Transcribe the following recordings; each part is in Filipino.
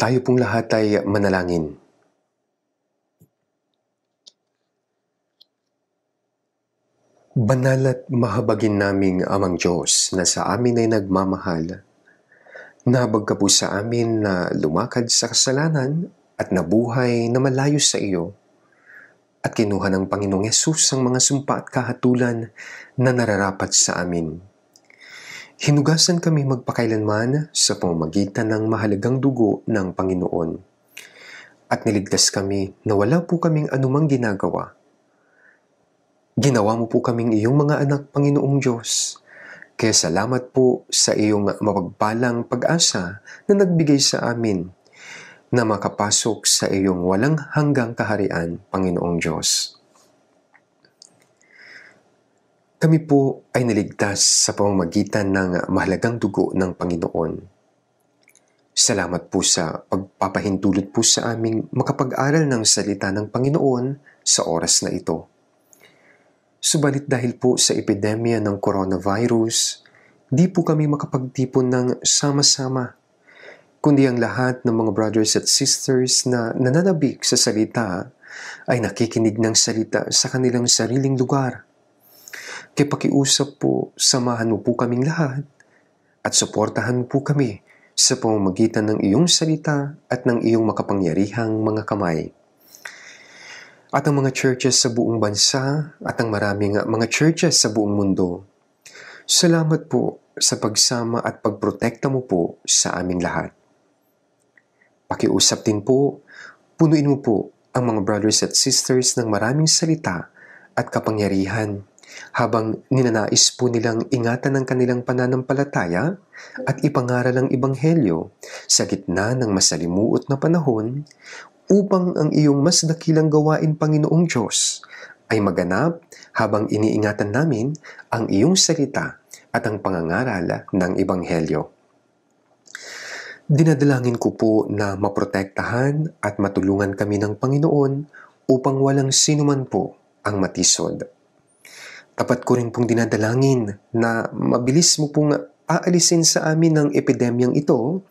Tayo pong lahat ay manalangin. Banal at mahabagin naming amang Diyos na sa amin ay nagmamahal. Nabag ka po sa amin na lumakad sa kasalanan at nabuhay na malayo sa iyo at kinuha ng Panginoong Yesus ang mga sumpa at kahatulan na nararapat sa amin. Hinugasan kami magpakailanman sa pamamagitan ng mahalagang dugo ng Panginoon. At niligtas kami na wala po kaming anumang ginagawa. Ginawa mo po kaming iyong mga anak, Panginoong Diyos. Kaya salamat po sa iyong mapagpalang pag-asa na nagbigay sa amin na makapasok sa iyong walang hanggang kaharian, Panginoong Diyos. Kami po ay naligtas sa pamamagitan ng mahalagang dugo ng Panginoon. Salamat po sa pagpapahintulot po sa aming makapag-aral ng salita ng Panginoon sa oras na ito. Subalit dahil po sa epidemya ng coronavirus, di po kami makapagtipon ng sama-sama, kundi ang lahat ng mga brothers at sisters na nananabik sa salita ay nakikinig ng salita sa kanilang sariling lugar – kipakiusap po, samahan mo po kaming lahat at suportahan po kami sa pamamagitan ng iyong salita at ng iyong makapangyarihang mga kamay. At ang mga churches sa buong bansa at ang maraming mga churches sa buong mundo, salamat po sa pagsama at pagprotekta mo po sa aming lahat. Pakiusap din po, punuin mo po ang mga brothers at sisters ng maraming salita at kapangyarihan habang ninanais po nilang ingatan ang kanilang pananampalataya at ipangaral ang Ibanghelyo sa gitna ng masalimuot na panahon upang ang iyong mas dakilang gawain Panginoong Diyos ay maganap habang iniingatan namin ang iyong salita at ang pangangaral ng Ibanghelyo. Dinadalangin ko po na maprotektahan at matulungan kami ng Panginoon upang walang sinuman po ang matisod. Apat ko rin pong dinadalangin na mabilis mo pong aalisin sa amin ang epidemyang ito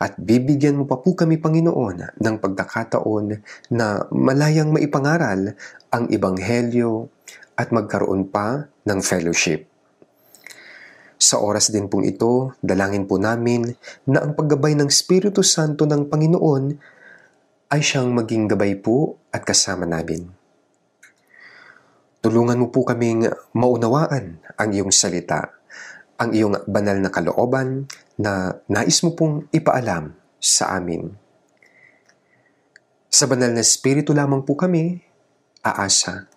at bibigyan mo pa po kami, Panginoon, ng pagkakataon na malayang maipangaral ang Ebanghelyo at magkaroon pa ng fellowship. Sa oras din pong ito, dalangin po namin na ang paggabay ng Espiritu Santo ng Panginoon ay siyang maging gabay po at kasama namin. Tulungan mo po kaming maunawaan ang iyong salita, ang iyong banal na kalooban na nais mo pong ipaalam sa amin. Sa banal na espiritu lamang po kami aasa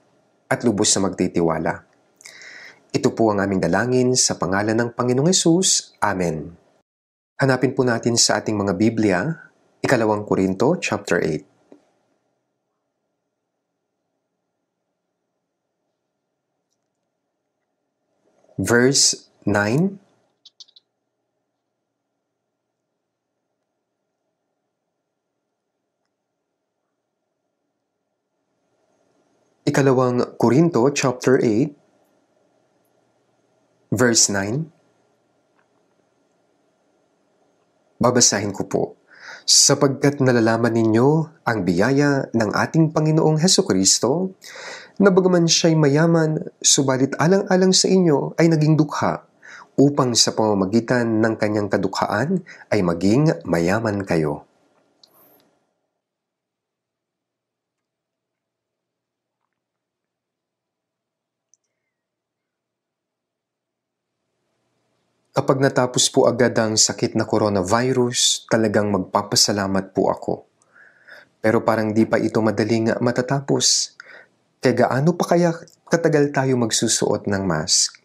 at lubos na magtitiwala. Ito po ang aming dalangin sa pangalan ng Panginoong Yesus. Amen. Hanapin po natin sa ating mga Biblia, ikalawang Korinto chapter 8. verse 9. Ikalawang Korinto chapter 8 verse 9 Babasahin ko po sapagkat nalalaman ninyo ang biyaya ng ating Panginoong Heso Kristo na bagaman siya'y mayaman, subalit alang-alang sa inyo ay naging dukha, upang sa pamamagitan ng kanyang kadukhaan ay maging mayaman kayo. Kapag natapos po agad ang sakit na coronavirus, talagang magpapasalamat po ako. Pero parang di pa ito madaling matatapos kaya gaano pa kaya katagal tayo magsusuot ng mask?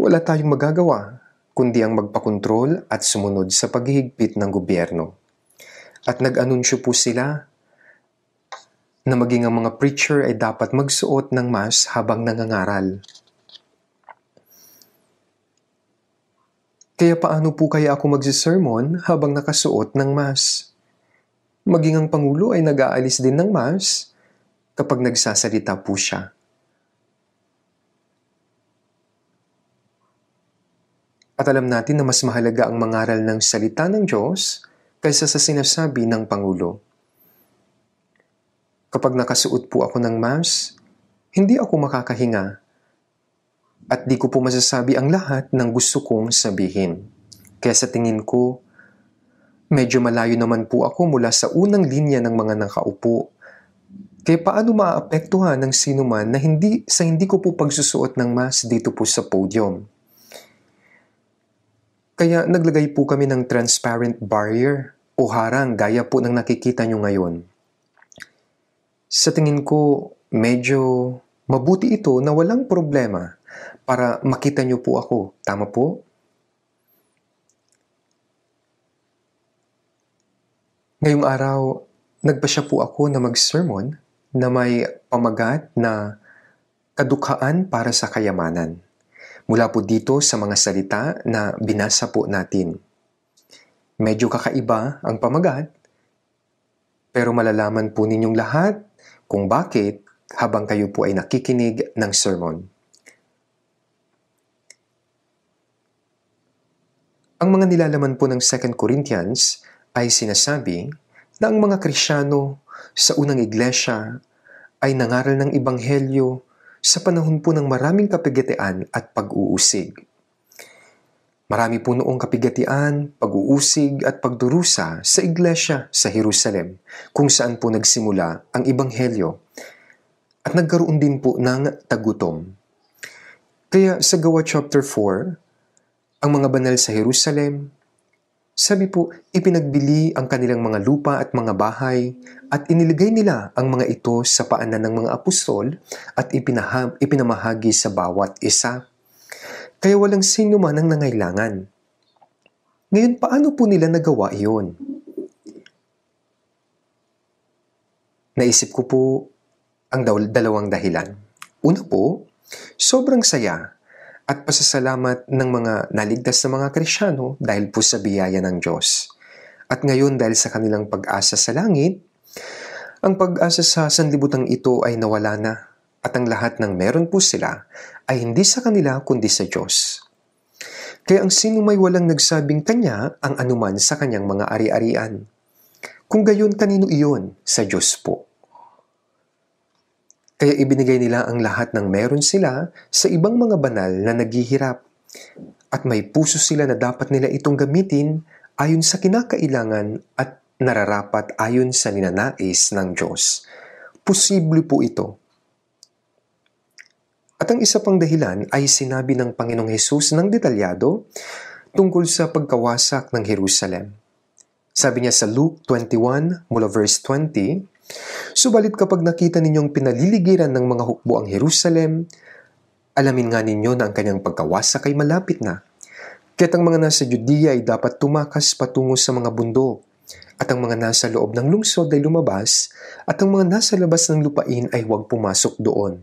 Wala tayong magagawa, kundi ang magpakontrol at sumunod sa paghihigpit ng gobyerno. At nag-anunsyo po sila na maging ang mga preacher ay dapat magsuot ng mask habang nangangaral. Kaya paano po kaya ako magsisermon habang nakasuot ng mask? Maging ang Pangulo ay nag-aalis din ng mask kapag nagsasalita po siya. At alam natin na mas mahalaga ang mangaral ng salita ng Diyos kaysa sa sinasabi ng Pangulo. Kapag nakasuot po ako ng mask, hindi ako makakahinga at di ko po masasabi ang lahat ng gusto kong sabihin. Kaya sa tingin ko, medyo malayo naman po ako mula sa unang linya ng mga nakaupo kaya paano maapektuhan ng sinuman na hindi, sa hindi ko po pagsusuot ng mask dito po sa podium? Kaya naglagay po kami ng transparent barrier o harang gaya po ng nakikita nyo ngayon. Sa tingin ko, medyo mabuti ito na walang problema para makita nyo po ako. Tama po? Ngayong araw, nagpa nagpasya po ako na mag-sermon na may pamagat na kadukhaan para sa kayamanan. Mula po dito sa mga salita na binasa po natin. Medyo kakaiba ang pamagat, pero malalaman po ninyong lahat kung bakit habang kayo po ay nakikinig ng sermon. Ang mga nilalaman po ng 2 Corinthians ay sinasabi na ang mga Krisyano sa unang iglesia ay nangaral ng ibanghelyo sa panahon po ng maraming kapigatean at pag-uusig. Marami po noong kapigatian, pag-uusig at pagdurusa sa iglesia sa Jerusalem kung saan po nagsimula ang ibanghelyo at nagkaroon din po ng tagutom. Kaya sa Gawa chapter 4, ang mga banal sa Jerusalem sabi po, ipinagbili ang kanilang mga lupa at mga bahay at iniligay nila ang mga ito sa paanan ng mga apostol at ipinaham, ipinamahagi sa bawat isa. Kaya walang sino man ang nangailangan. Ngayon, paano po nila nagawa iyon? Naisip ko po ang dalawang dahilan. Una po, sobrang saya at pasasalamat ng mga naligtas na mga Krisyano dahil po sa biyaya ng Diyos. At ngayon dahil sa kanilang pag-asa sa langit, ang pag-asa sa sanlibutan ito ay nawala na at ang lahat ng meron po sila ay hindi sa kanila kundi sa Diyos. Kaya ang sino may walang nagsabing kanya ang anuman sa kanyang mga ari-arian. Kung gayon, kanino iyon? Sa Diyos po. Kaya ibinigay nila ang lahat ng meron sila sa ibang mga banal na naghihirap. At may puso sila na dapat nila itong gamitin ayon sa kinakailangan at nararapat ayon sa ninanais ng Diyos. Posible po ito. At ang isa pang dahilan ay sinabi ng Panginoong Hesus ng detalyado tungkol sa pagkawasak ng Jerusalem. Sabi niya sa Luke 21 mula verse 20, Subalit kapag nakita ninyong pinaliligiran ng mga hukbo ang Jerusalem, alamin nga ninyo na ang kanyang pagkawasak ay malapit na. Kaya't ang mga nasa Judea ay dapat tumakas patungo sa mga bundok, at ang mga nasa loob ng lungsod ay lumabas, at ang mga nasa labas ng lupain ay huwag pumasok doon.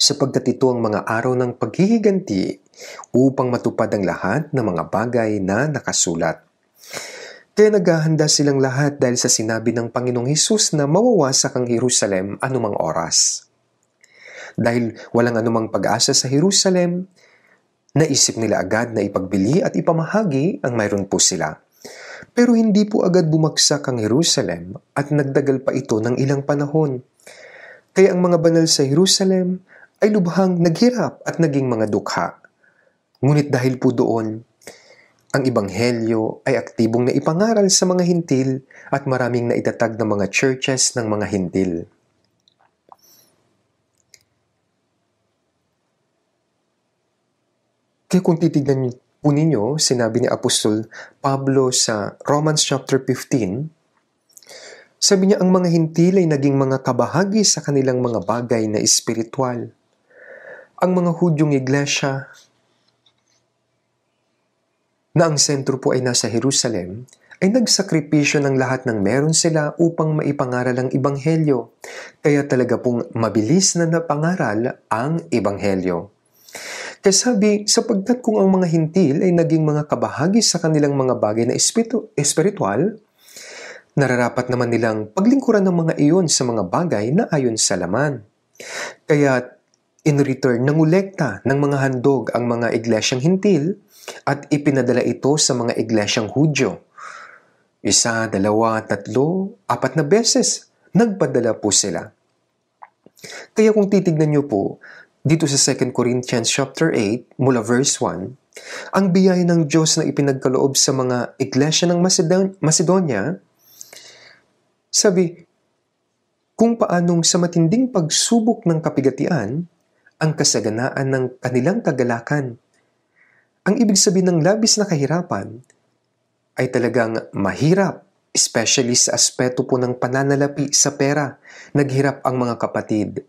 Sapagkat ito ang mga araw ng paghihiganti upang matupad ang lahat ng mga bagay na nakasulat. Kaya naghahanda silang lahat dahil sa sinabi ng Panginoong Hesus na mawawasak ang Jerusalem anumang oras. Dahil walang anumang pag-asa sa Jerusalem, naisip nila agad na ipagbili at ipamahagi ang mayroon po sila. Pero hindi po agad bumagsak ang Jerusalem at nagdagal pa ito ng ilang panahon. Kaya ang mga banal sa Jerusalem ay lubhang naghirap at naging mga dukha. Ngunit dahil po doon, ang Ibanghelyo ay aktibong na ipangaral sa mga hintil at maraming na itatag ng mga churches ng mga hintil. Kaya kung titignan po ninyo, sinabi ni Apostol Pablo sa Romans chapter 15, sabi niya ang mga hintil ay naging mga kabahagi sa kanilang mga bagay na espiritual. Ang mga Hudyong iglesia na ang sentro po ay nasa Jerusalem, ay nagsakripisyo ng lahat ng meron sila upang maipangaral ang Ibanghelyo. Kaya talaga pong mabilis na napangaral ang Ibanghelyo. sabi, sapagkat kung ang mga hintil ay naging mga kabahagi sa kanilang mga bagay na espiritu, espiritual, nararapat naman nilang paglingkuran ng mga iyon sa mga bagay na ayon sa laman. Kaya in return, nangulekta ng mga handog ang mga iglesyang hintil at ipinadala ito sa mga iglesyang Hudyo. Isa, dalawa, tatlo, apat na beses nagpadala po sila. Kaya kung titignan niyo po, dito sa 2 Corinthians chapter 8 mula verse 1, ang biyaya ng Diyos na ipinagkaloob sa mga iglesia ng Macedonia, sabi, kung paanong sa matinding pagsubok ng kapigatian, ang kasaganaan ng kanilang kagalakan ang ibig sabihin ng labis na kahirapan ay talagang mahirap, especially sa aspeto po ng pananalapi sa pera. Naghirap ang mga kapatid.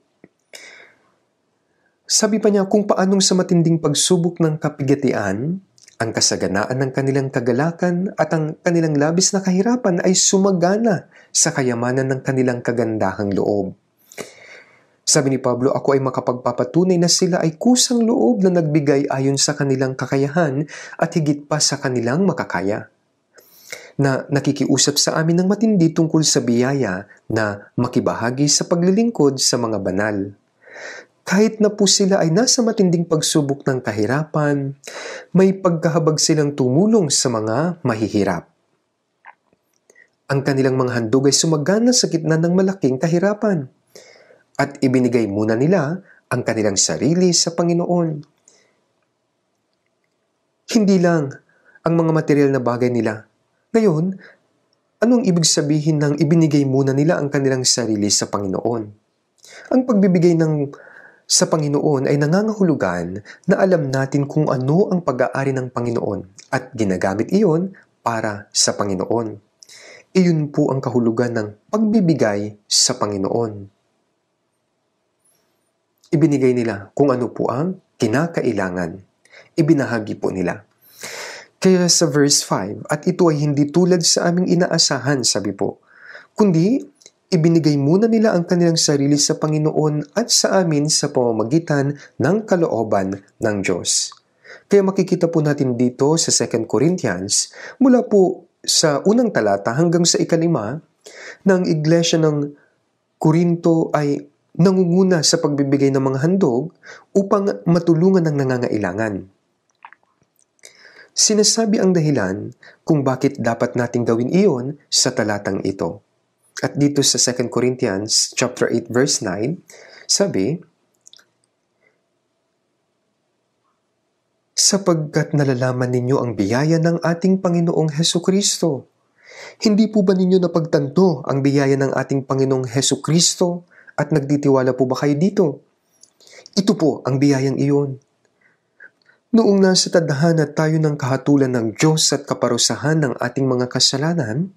Sabi pa niya kung paanong sa matinding pagsubok ng kapigatian, ang kasaganaan ng kanilang kagalakan at ang kanilang labis na kahirapan ay sumagana sa kayamanan ng kanilang kagandahang loob. Sabi ni Pablo, ako ay makapagpapatunay na sila ay kusang loob na nagbigay ayon sa kanilang kakayahan at higit pa sa kanilang makakaya. Na nakikiusap sa amin ng matindi tungkol sa biyaya na makibahagi sa paglilingkod sa mga banal. Kahit na po sila ay nasa matinding pagsubok ng kahirapan, may pagkahabag silang tumulong sa mga mahihirap. Ang kanilang mga handog ay sumagana sa gitna ng malaking kahirapan at ibinigay muna nila ang kanilang sarili sa Panginoon. Hindi lang ang mga material na bagay nila. Ngayon, anong ibig sabihin ng ibinigay muna nila ang kanilang sarili sa Panginoon? Ang pagbibigay ng sa Panginoon ay nangangahulugan na alam natin kung ano ang pag-aari ng Panginoon at ginagamit iyon para sa Panginoon. Iyon po ang kahulugan ng pagbibigay sa Panginoon. Ibinigay nila kung ano po ang kinakailangan. Ibinahagi po nila. Kaya sa verse 5, at ito ay hindi tulad sa aming inaasahan, sabi po, kundi ibinigay muna nila ang kanilang sarili sa Panginoon at sa amin sa pamamagitan ng kalooban ng Diyos. Kaya makikita po natin dito sa 2 Corinthians, mula po sa unang talata hanggang sa ikalima, ng Iglesia ng Corinto ay nangunguna sa pagbibigay ng mga handog upang matulungan ang nangangailangan. Sinasabi ang dahilan kung bakit dapat nating gawin iyon sa talatang ito. At dito sa 2 Corinthians chapter 8 verse 9, sabi, sapagkat nalalaman ninyo ang biyaya ng ating Panginoong Heso Kristo. Hindi po ba ninyo napagtanto ang biyaya ng ating Panginoong Heso Kristo at nagditiwala po ba kayo dito? Ito po ang biyayang iyon. Noong nasa tadhana tayo ng kahatulan ng Diyos at kaparusahan ng ating mga kasalanan,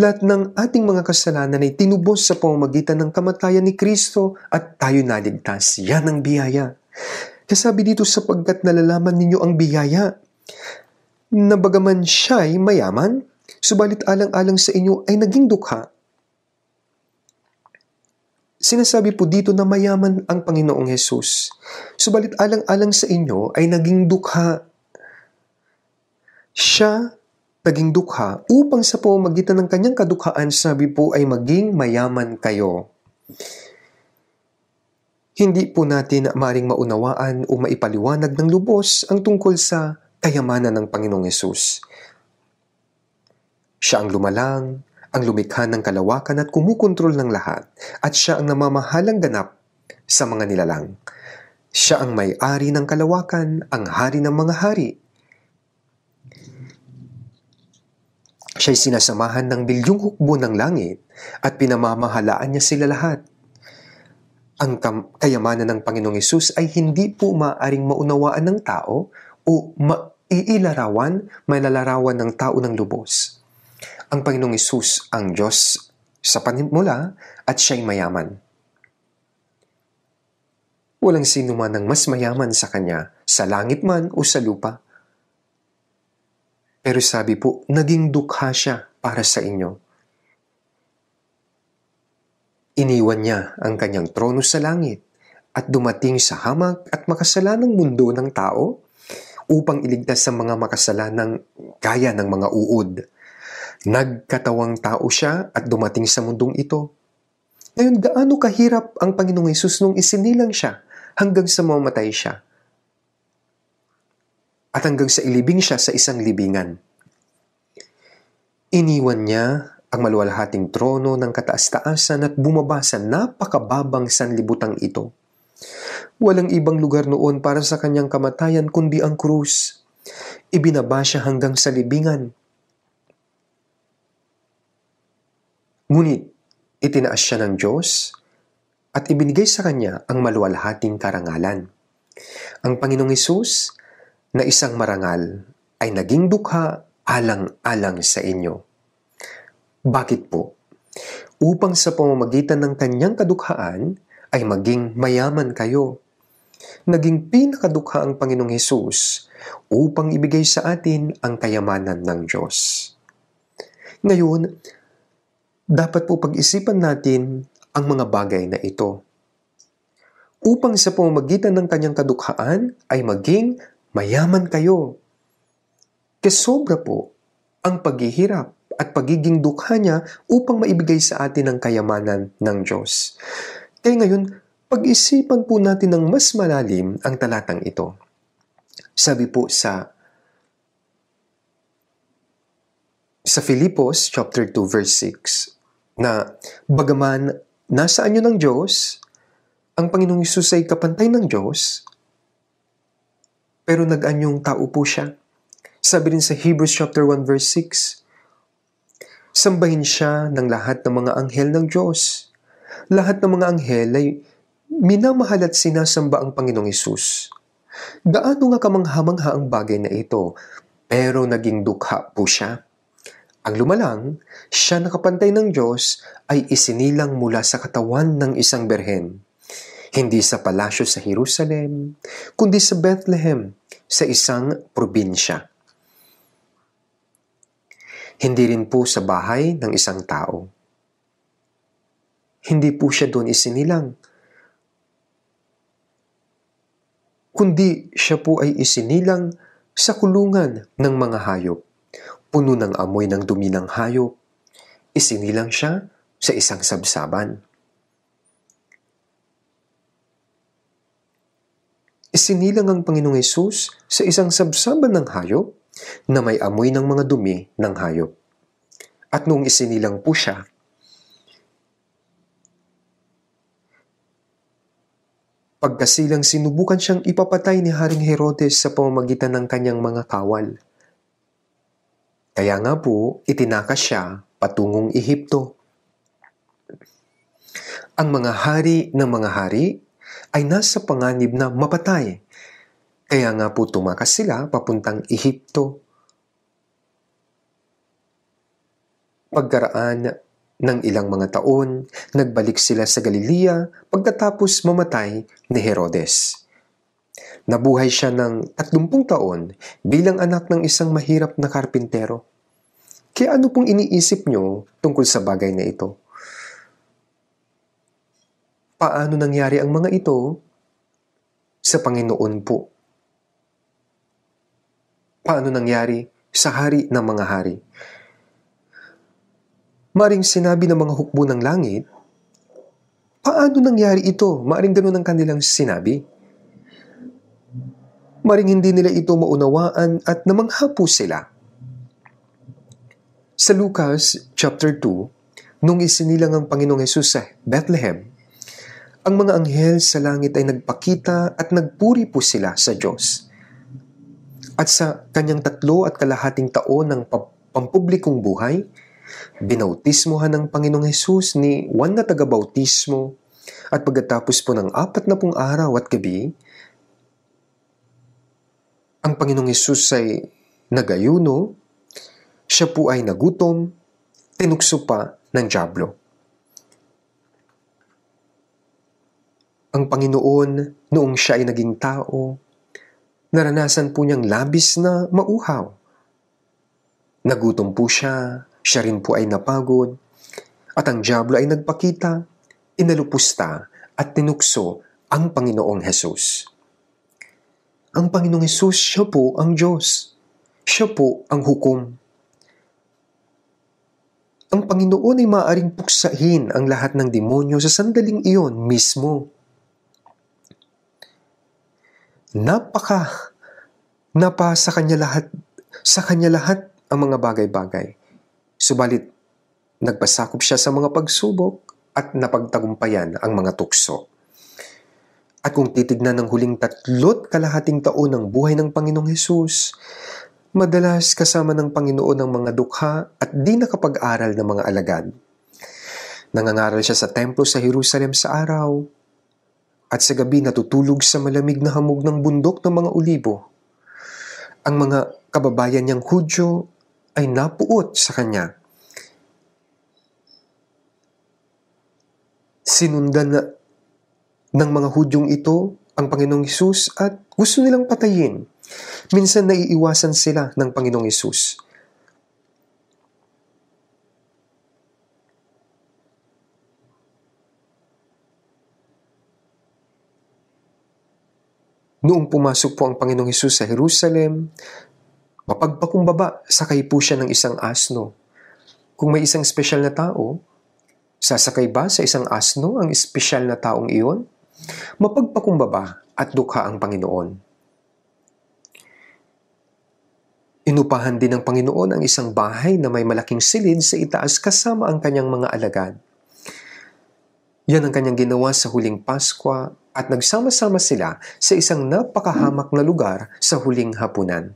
lahat ng ating mga kasalanan ay tinubos sa pamamagitan ng kamatayan ni Kristo at tayo naligtas. Yan ang biyaya. Kasabi dito sapagkat nalalaman ninyo ang biyaya na bagaman siya ay mayaman, subalit alang-alang sa inyo ay naging dukha Sinasabi po dito na mayaman ang Panginoong Hesus. Subalit alang-alang sa inyo ay naging dukha. Siya naging dukha upang sa pamamagitan ng kanyang kadukhaan, sabi po ay maging mayaman kayo. Hindi po natin maring maunawaan o maipaliwanag ng lubos ang tungkol sa kayamanan ng Panginoong Yesus. Siya ang lumalang, ang lumikha ng kalawakan at kumukontrol ng lahat at siya ang namamahalang ganap sa mga nilalang. Siya ang may-ari ng kalawakan, ang hari ng mga hari. Siya'y sinasamahan ng bilyong hukbo ng langit at pinamamahalaan niya sila lahat. Ang kayamanan ng Panginoong Yesus ay hindi po maaring maunawaan ng tao o maiilarawan, malalarawan ng tao ng lubos ang Panginoong Isus ang Diyos sa panimula at siya'y mayaman. Walang sino man ang mas mayaman sa Kanya, sa langit man o sa lupa. Pero sabi po, naging dukha siya para sa inyo. Iniwan niya ang kanyang trono sa langit at dumating sa hamak at makasalanang mundo ng tao upang iligtas sa mga makasalanang gaya ng mga uod. Nagkatawang tao siya at dumating sa mundong ito. Ngayon, gaano kahirap ang Panginoong Yesus nung isinilang siya hanggang sa mamatay siya at hanggang sa ilibing siya sa isang libingan. Iniwan niya ang maluwalhating trono ng kataas-taasan at bumaba sa napakababang sanlibutang ito. Walang ibang lugar noon para sa kanyang kamatayan kundi ang krus. Ibinaba siya hanggang sa libingan Ngunit itinaas siya ng Diyos at ibinigay sa kanya ang maluwalhating karangalan. Ang Panginoong Isus na isang marangal ay naging dukha alang-alang sa inyo. Bakit po? Upang sa pamamagitan ng kanyang kadukhaan ay maging mayaman kayo. Naging pinakadukha ang Panginoong Hesus upang ibigay sa atin ang kayamanan ng Diyos. Ngayon, dapat po pag-isipan natin ang mga bagay na ito. Upang sa pamamagitan ng kanyang kadukhaan ay maging mayaman kayo. Kasobra po ang paghihirap at pagiging dukha niya upang maibigay sa atin ang kayamanan ng Diyos. Kaya ngayon, pag-isipan po natin ng mas malalim ang talatang ito. Sabi po sa sa Filipos chapter 2 verse 6, na bagaman nasa anyo ng Diyos, ang Panginoong Isus ay kapantay ng Diyos, pero nag-anyong tao po siya. Sabi rin sa Hebrews chapter 1 verse 6, Sambahin siya ng lahat ng mga anghel ng Diyos. Lahat ng mga anghel ay minamahal at sinasamba ang Panginoong Isus. Gaano nga kamanghamangha ang bagay na ito, pero naging dukha po siya. Ang lumalang, siya nakapantay ng Diyos ay isinilang mula sa katawan ng isang berhen. Hindi sa palasyo sa Jerusalem, kundi sa Bethlehem, sa isang probinsya. Hindi rin po sa bahay ng isang tao. Hindi po siya doon isinilang. Kundi siya po ay isinilang sa kulungan ng mga hayop puno ng amoy ng dumi ng hayop. Isinilang siya sa isang sabsaban. Isinilang ang Panginoong Yesus sa isang sabsaban ng hayop na may amoy ng mga dumi ng hayop. At noong isinilang po siya, pagkasilang sinubukan siyang ipapatay ni Haring Herodes sa pamamagitan ng kanyang mga kawal. Kaya nga po, itinakas siya patungong Ehipto. Ang mga hari ng mga hari ay nasa panganib na mapatay. Kaya nga po tumakas sila papuntang Ehipto. Pagkaraan ng ilang mga taon, nagbalik sila sa Galilea pagkatapos mamatay ni Herodes. Nabuhay siya ng 30 taon bilang anak ng isang mahirap na karpintero. Kaya ano pong iniisip nyo tungkol sa bagay na ito? Paano nangyari ang mga ito? Sa Panginoon po. Paano nangyari sa hari ng mga hari? Maring sinabi ng mga hukbo ng langit, paano nangyari ito? Maring ganun ang kanilang sinabi maring hindi nila ito maunawaan at namanghapo sila. Sa Lucas chapter 2, nung isinilang ang Panginoong Hesus sa Bethlehem, ang mga anghel sa langit ay nagpakita at nagpuri po sila sa Diyos. At sa kanyang tatlo at kalahating taon ng pampublikong buhay, binautismohan ng Panginoong Hesus ni Juan na tagabautismo at pagkatapos po ng apat na pong araw at gabi, ang Panginoong Yesus ay nagayuno, siya po ay nagutom, tinukso pa ng Diablo. Ang Panginoon, noong siya ay naging tao, naranasan po niyang labis na mauhaw. Nagutom po siya, siya rin po ay napagod, at ang Diablo ay nagpakita, inalupusta at tinukso ang Panginoong Hesus ang Panginoong Isus, siya po ang Diyos. Siya po ang hukom. Ang Panginoon ay maaaring puksahin ang lahat ng demonyo sa sandaling iyon mismo. Napaka napa sa kanya lahat sa kanya lahat ang mga bagay-bagay. Subalit nagpasakop siya sa mga pagsubok at napagtagumpayan ang mga tukso. At kung titignan ng huling tatlot kalahating taon ng buhay ng Panginoong Hesus, madalas kasama ng Panginoon ang mga dukha at di nakapag-aral ng mga alagad. Nangangaral siya sa templo sa Jerusalem sa araw at sa gabi natutulog sa malamig na hamog ng bundok ng mga ulibo. Ang mga kababayan niyang Hudyo ay napuot sa kanya. Sinundan na ng mga Hudyong ito ang Panginoong Isus at gusto nilang patayin. Minsan naiiwasan sila ng Panginoong Isus. Noong pumasok po ang Panginoong Isus sa Jerusalem, mapagpakumbaba, sakay po siya ng isang asno. Kung may isang special na tao, sasakay ba sa isang asno ang special na taong iyon? Mapagpakumbaba at dukha ang Panginoon. Inupahan din ng Panginoon ang isang bahay na may malaking silid sa itaas kasama ang kanyang mga alagad. Yan ang kanyang ginawa sa huling Paskwa at nagsama-sama sila sa isang napakahamak na lugar sa huling hapunan.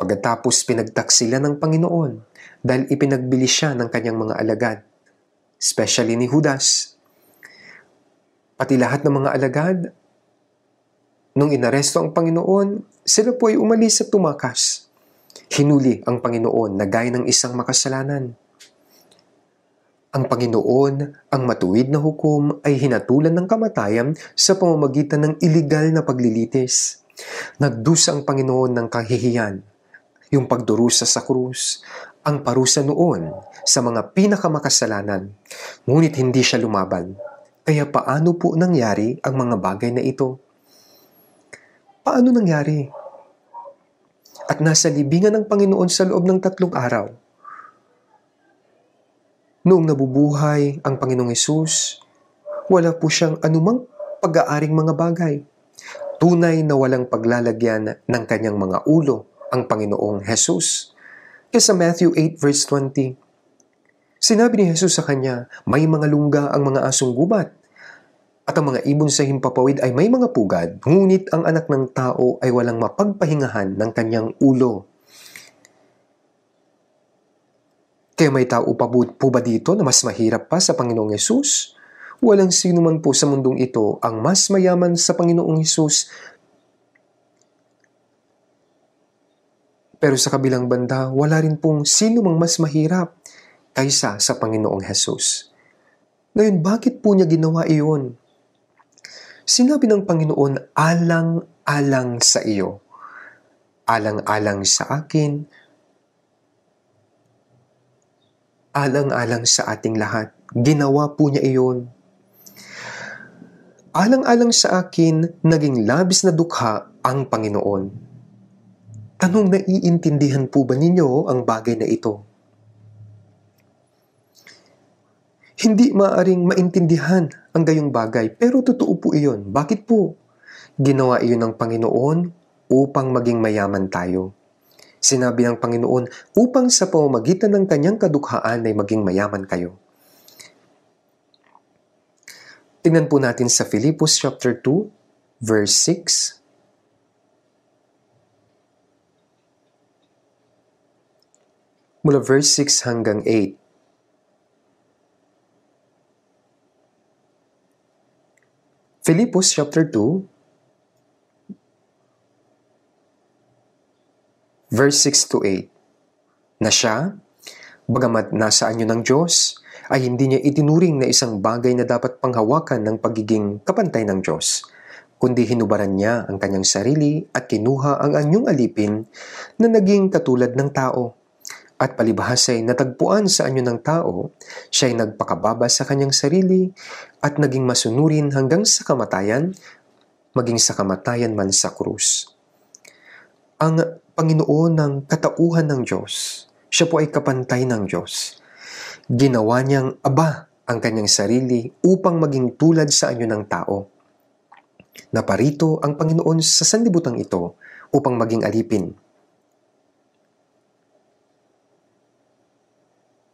Pagkatapos pinagtak sila ng Panginoon dahil ipinagbili siya ng kanyang mga alagad, especially ni Judas pati lahat ng mga alagad. Nung inaresto ang Panginoon, sila po ay umalis at tumakas. Hinuli ang Panginoon na gaya ng isang makasalanan. Ang Panginoon, ang matuwid na hukom ay hinatulan ng kamatayan sa pamamagitan ng iligal na paglilitis. Nagdusa ang Panginoon ng kahihiyan, yung pagdurusa sa krus, ang parusa noon sa mga pinakamakasalanan, ngunit hindi siya lumaban kaya paano po nangyari ang mga bagay na ito? Paano nangyari? At nasa libingan ng Panginoon sa loob ng tatlong araw. Noong nabubuhay ang Panginoong Yesus, wala po siyang anumang pag-aaring mga bagay. Tunay na walang paglalagyan ng kanyang mga ulo ang Panginoong Hesus. Kasi sa Matthew 8 verse 20, Sinabi ni Jesus sa kanya, may mga lungga ang mga asong gubat, at ang mga ibon sa himpapawid ay may mga pugad, ngunit ang anak ng tao ay walang mapagpahingahan ng kanyang ulo. Kaya may tao pa po ba dito na mas mahirap pa sa Panginoong Yesus? Walang sino man po sa mundong ito ang mas mayaman sa Panginoong Yesus Pero sa kabilang banda, wala rin pong sino mang mas mahirap kaysa sa Panginoong Hesus. Ngayon, bakit po niya ginawa iyon? Sinabi ng Panginoon, alang-alang sa iyo, alang-alang sa akin, alang-alang sa ating lahat. Ginawa po niya iyon. Alang-alang sa akin, naging labis na dukha ang Panginoon. Tanong na naiintindihan po ba ninyo ang bagay na ito? Hindi maaring maintindihan ang gayong bagay, pero totoo po iyon. Bakit po? Ginawa iyon ng Panginoon upang maging mayaman tayo. Sinabi ng Panginoon upang sa pamamagitan ng kanyang kadukhaan ay maging mayaman kayo. Tingnan po natin sa Filipos chapter 2 verse 6 mula verse 6 hanggang 8. Philippus chapter 2 verse 6 to 8 na siya, bagamat nasa anyo ng Diyos, ay hindi niya itinuring na isang bagay na dapat panghawakan ng pagiging kapantay ng Diyos, kundi hinubaran niya ang kanyang sarili at kinuha ang anyong alipin na naging katulad ng tao at palibhasa ay natagpuan sa anyo ng tao, siya ay nagpakababa sa kanyang sarili at naging masunurin hanggang sa kamatayan, maging sa kamatayan man sa krus. Ang Panginoon ng katauhan ng Diyos, siya po ay kapantay ng Diyos. Ginawa niyang aba ang kanyang sarili upang maging tulad sa anyo ng tao. Naparito ang Panginoon sa sandibutang ito upang maging alipin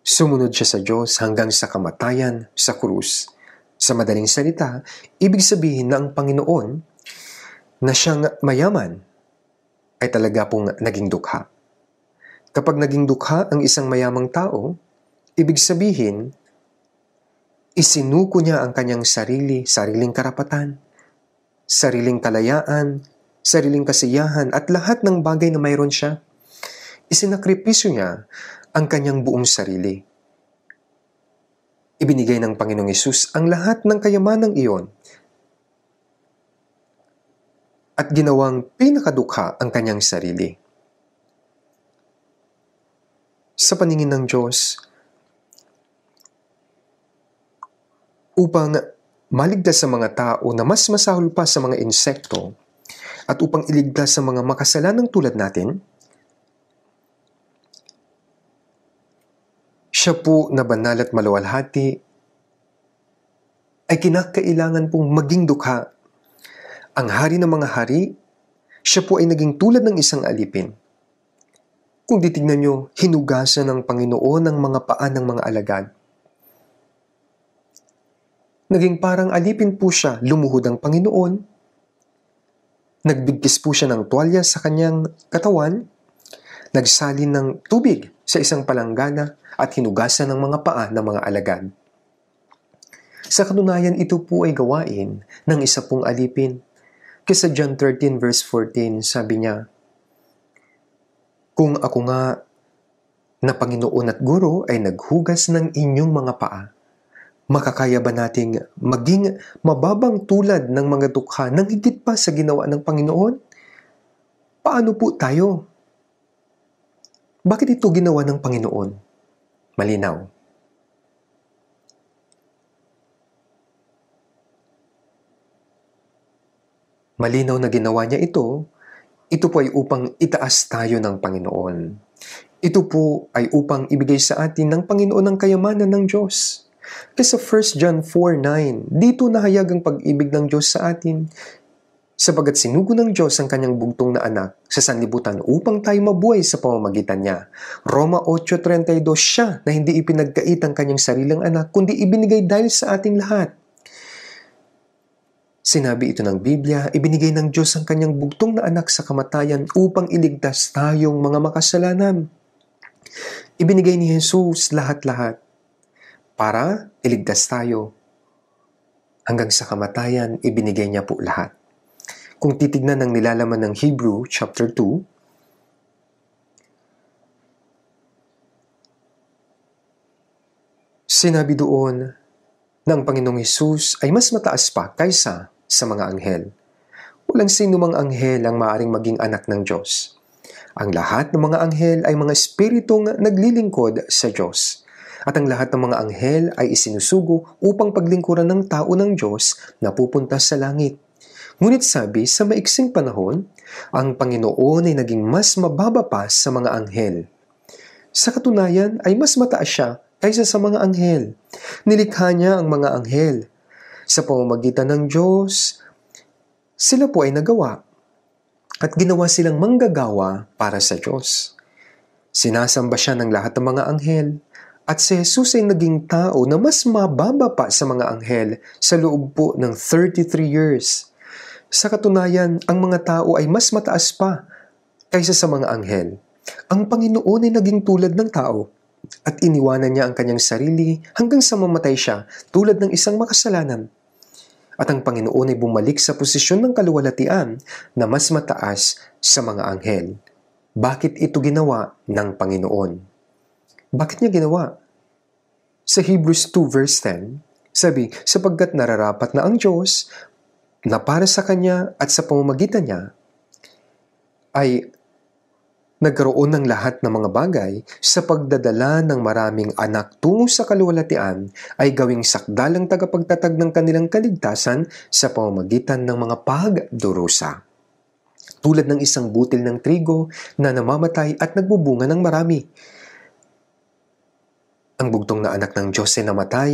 Sumunod siya sa Diyos hanggang sa kamatayan sa krus. Sa madaling salita, ibig sabihin na ang Panginoon na siyang mayaman ay talaga pong naging dukha. Kapag naging dukha ang isang mayamang tao, ibig sabihin, isinuko niya ang kanyang sarili, sariling karapatan, sariling kalayaan, sariling kasiyahan at lahat ng bagay na mayroon siya. Isinakripisyo niya ang kanyang buong sarili. Ibinigay ng Panginoong Isus ang lahat ng kayamanang iyon at ginawang pinakadukha ang kanyang sarili. Sa paningin ng Diyos, upang maligtas sa mga tao na mas masahol pa sa mga insekto at upang iligtas sa mga makasalanang tulad natin, siya po na banal at maluwalhati ay kinakailangan pong maging dukha. Ang hari ng mga hari, siya po ay naging tulad ng isang alipin. Kung titignan nyo, hinugasan ng Panginoon ang mga paa ng mga alagad. Naging parang alipin po siya, lumuhod ang Panginoon. Nagbigkis po siya ng tuwalya sa kanyang katawan. Nagsali ng tubig sa isang palanggana at hinugasan ng mga paa ng mga alagad. Sa kanunayan, ito po ay gawain ng isa pong alipin. Kasi John 13 verse 14, sabi niya, Kung ako nga na Panginoon at Guro ay naghugas ng inyong mga paa, makakaya ba nating maging mababang tulad ng mga dukha nang higit pa sa ginawa ng Panginoon? Paano po tayo? Bakit ito ginawa ng Panginoon? Malinaw. Malinaw na ginawa niya ito, ito po ay upang itaas tayo ng Panginoon. Ito po ay upang ibigay sa atin ng Panginoon ang kayamanan ng Diyos. Kasi sa 1 John 4.9, dito nahayag ang pag-ibig ng Diyos sa atin sapagat sinugo ng Diyos ang kanyang bugtong na anak sa sanlibutan upang tayo mabuhay sa pamamagitan niya. Roma 8.32 siya na hindi ipinagkait ang kanyang sarilang anak kundi ibinigay dahil sa ating lahat. Sinabi ito ng Biblia, ibinigay ng Diyos ang kanyang bugtong na anak sa kamatayan upang iligtas tayong mga makasalanan. Ibinigay ni Jesus lahat-lahat para iligtas tayo. Hanggang sa kamatayan, ibinigay niya po lahat. Kung titignan ng nilalaman ng Hebrew chapter 2, sinabi doon ng Panginoong Hesus ay mas mataas pa kaysa sa mga anghel. Walang sinumang anghel ang maaring maging anak ng Diyos. Ang lahat ng mga anghel ay mga espiritong naglilingkod sa Diyos at ang lahat ng mga anghel ay isinusugo upang paglingkuran ng tao ng Diyos na pupunta sa langit. Ngunit sabi, sa maiksing panahon, ang Panginoon ay naging mas mababa pa sa mga anghel. Sa katunayan ay mas mataas siya kaysa sa mga anghel. Nilikha niya ang mga anghel. Sa pamamagitan ng Diyos, sila po ay nagawa at ginawa silang manggagawa para sa Diyos. Sinasamba siya ng lahat ng mga anghel at si Jesus ay naging tao na mas mababa pa sa mga anghel sa loob po ng 33 years. Sa katunayan, ang mga tao ay mas mataas pa kaysa sa mga anghel. Ang Panginoon ay naging tulad ng tao at iniwanan niya ang kanyang sarili hanggang sa mamatay siya tulad ng isang makasalanan. At ang Panginoon ay bumalik sa posisyon ng kaluwalatian na mas mataas sa mga anghel. Bakit ito ginawa ng Panginoon? Bakit niya ginawa? Sa Hebrews 2 verse 10, sabi, sapagkat nararapat na ang Diyos na para sa kanya at sa pamamagitan niya ay nagkaroon ng lahat ng mga bagay sa pagdadala ng maraming anak tungo sa kaluwalatian ay gawing sakdalang tagapagtatag ng kanilang kaligtasan sa pamamagitan ng mga pagdurusa. Tulad ng isang butil ng trigo na namamatay at nagbubunga ng marami. Ang bugtong na anak ng Diyos ay namatay,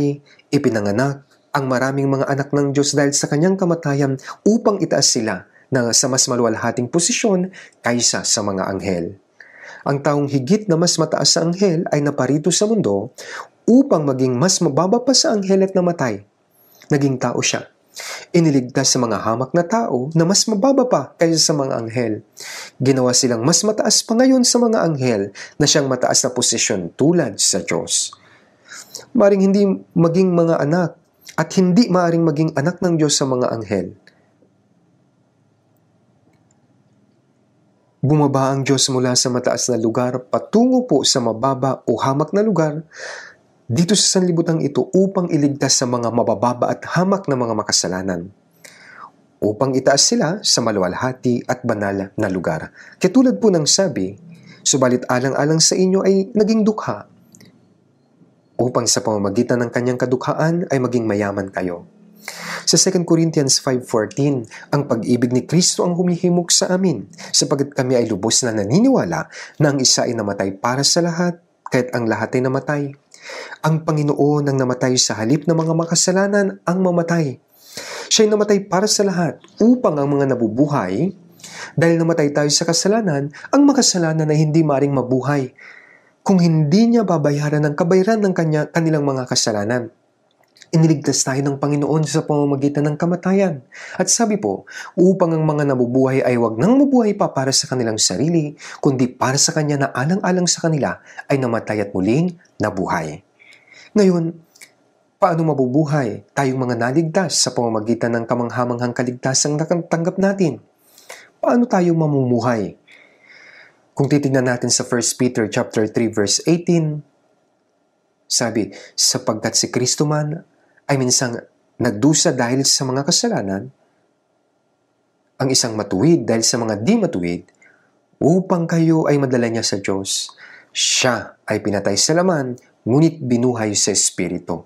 ipinanganak, ang maraming mga anak ng Diyos dahil sa kanyang kamatayan upang itaas sila na sa mas maluwalhating posisyon kaysa sa mga anghel. Ang taong higit na mas mataas sa anghel ay naparito sa mundo upang maging mas mababa pa sa anghel at namatay. Naging tao siya. Iniligtas sa mga hamak na tao na mas mababa pa kaysa sa mga anghel. Ginawa silang mas mataas pa ngayon sa mga anghel na siyang mataas na posisyon tulad sa Diyos. Maring hindi maging mga anak at hindi maaring maging anak ng Diyos sa mga anghel. Bumaba ang Diyos mula sa mataas na lugar patungo po sa mababa o hamak na lugar dito sa sanlibutan ito upang iligtas sa mga mabababa at hamak na mga makasalanan upang itaas sila sa maluwalhati at banal na lugar. Katulad po ng sabi, subalit alang-alang sa inyo ay naging dukha upang sa pamamagitan ng kanyang kadukhaan ay maging mayaman kayo. Sa 2 Corinthians 5.14, ang pag-ibig ni Kristo ang humihimok sa amin, sapagat kami ay lubos na naniniwala na ang isa ay namatay para sa lahat, kahit ang lahat ay namatay. Ang Panginoon ang namatay sa halip ng mga makasalanan ang mamatay. Siya'y namatay para sa lahat upang ang mga nabubuhay, dahil namatay tayo sa kasalanan, ang makasalanan ay hindi maring mabuhay kung hindi niya babayaran ng kabayaran ng kanya, kanilang mga kasalanan. Iniligtas tayo ng Panginoon sa pamamagitan ng kamatayan. At sabi po, upang ang mga nabubuhay ay wag nang mabuhay pa para sa kanilang sarili, kundi para sa kanya na alang-alang sa kanila ay namatay at muling nabuhay. Ngayon, paano mabubuhay tayong mga naligtas sa pamamagitan ng kamanghamanghang kaligtasang natanggap natin? Paano tayo mamumuhay kung titingnan natin sa 1 Peter chapter 3 verse 18, sabi, sapagkat si Kristo man ay minsang nagdusa dahil sa mga kasalanan, ang isang matuwid dahil sa mga di matuwid, upang kayo ay madala niya sa Diyos. Siya ay pinatay sa laman, ngunit binuhay sa Espiritu.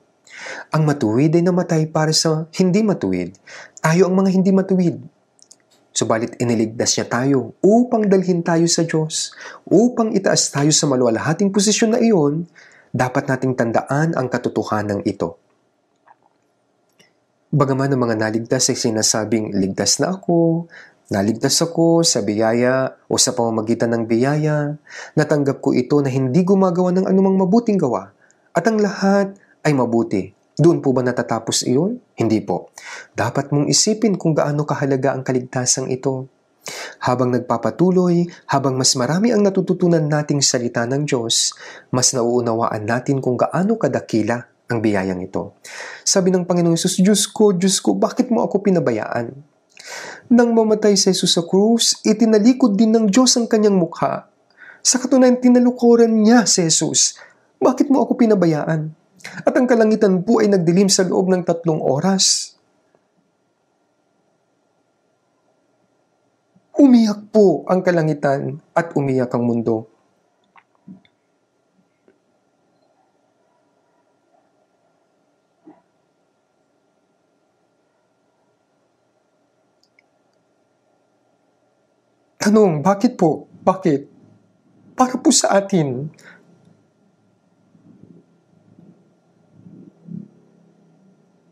Ang matuwid ay namatay para sa hindi matuwid. Tayo ang mga hindi matuwid Subalit iniligtas niya tayo upang dalhin tayo sa Diyos, upang itaas tayo sa maluwalhating posisyon na iyon, dapat nating tandaan ang katotohanan ito. Bagaman ang mga naligtas ay sinasabing, ligtas na ako, naligtas ako sa biyaya o sa pamamagitan ng biyaya, natanggap ko ito na hindi gumagawa ng anumang mabuting gawa, at ang lahat ay mabuti doon po ba natatapos iyon? Hindi po. Dapat mong isipin kung gaano kahalaga ang kaligtasang ito. Habang nagpapatuloy, habang mas marami ang natututunan nating salita ng Diyos, mas nauunawaan natin kung gaano kadakila ang biyayang ito. Sabi ng Panginoong Yesus, Diyos ko, Diyos ko, bakit mo ako pinabayaan? Nang mamatay si Jesus sa krus, itinalikod din ng Diyos ang kanyang mukha. Sa katunayan, tinalukuran niya si Jesus. Bakit mo ako pinabayaan? At ang kalangitan po ay nagdilim sa loob ng tatlong oras. Umiyak po ang kalangitan at umiyak ang mundo. Tanong, bakit po? Bakit? Para po sa atin,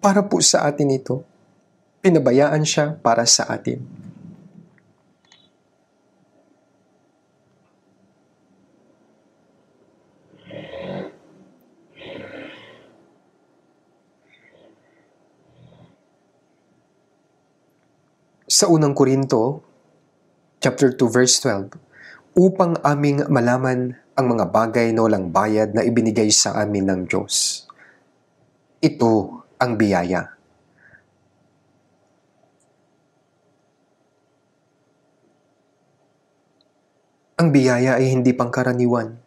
Para po sa atin ito. Pinabayaan siya para sa atin. Sa unang Korinto, chapter 2 verse 12, upang aming malaman ang mga bagay na walang bayad na ibinigay sa amin ng Diyos. Ito ang biyaya. Ang biyaya ay hindi pangkaraniwan.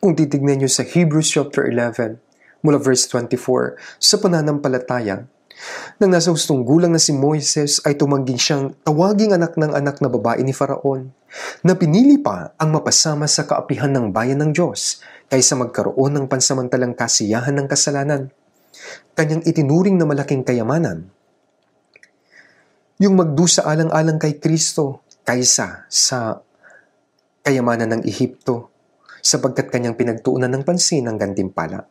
Kung titignan niyo sa Hebrews chapter 11, mula verse 24, sa pananampalataya, nang nasa gustong gulang na si Moises ay tumangging siyang tawaging anak ng anak na babae ni Faraon, na pinili pa ang mapasama sa kaapihan ng bayan ng Diyos kaysa magkaroon ng pansamantalang kasiyahan ng kasalanan kanyang itinuring na malaking kayamanan. Yung magdusa alang-alang kay Kristo kaysa sa kayamanan ng Ehipto sapagkat kanyang pinagtuunan ng pansin ang gantimpala.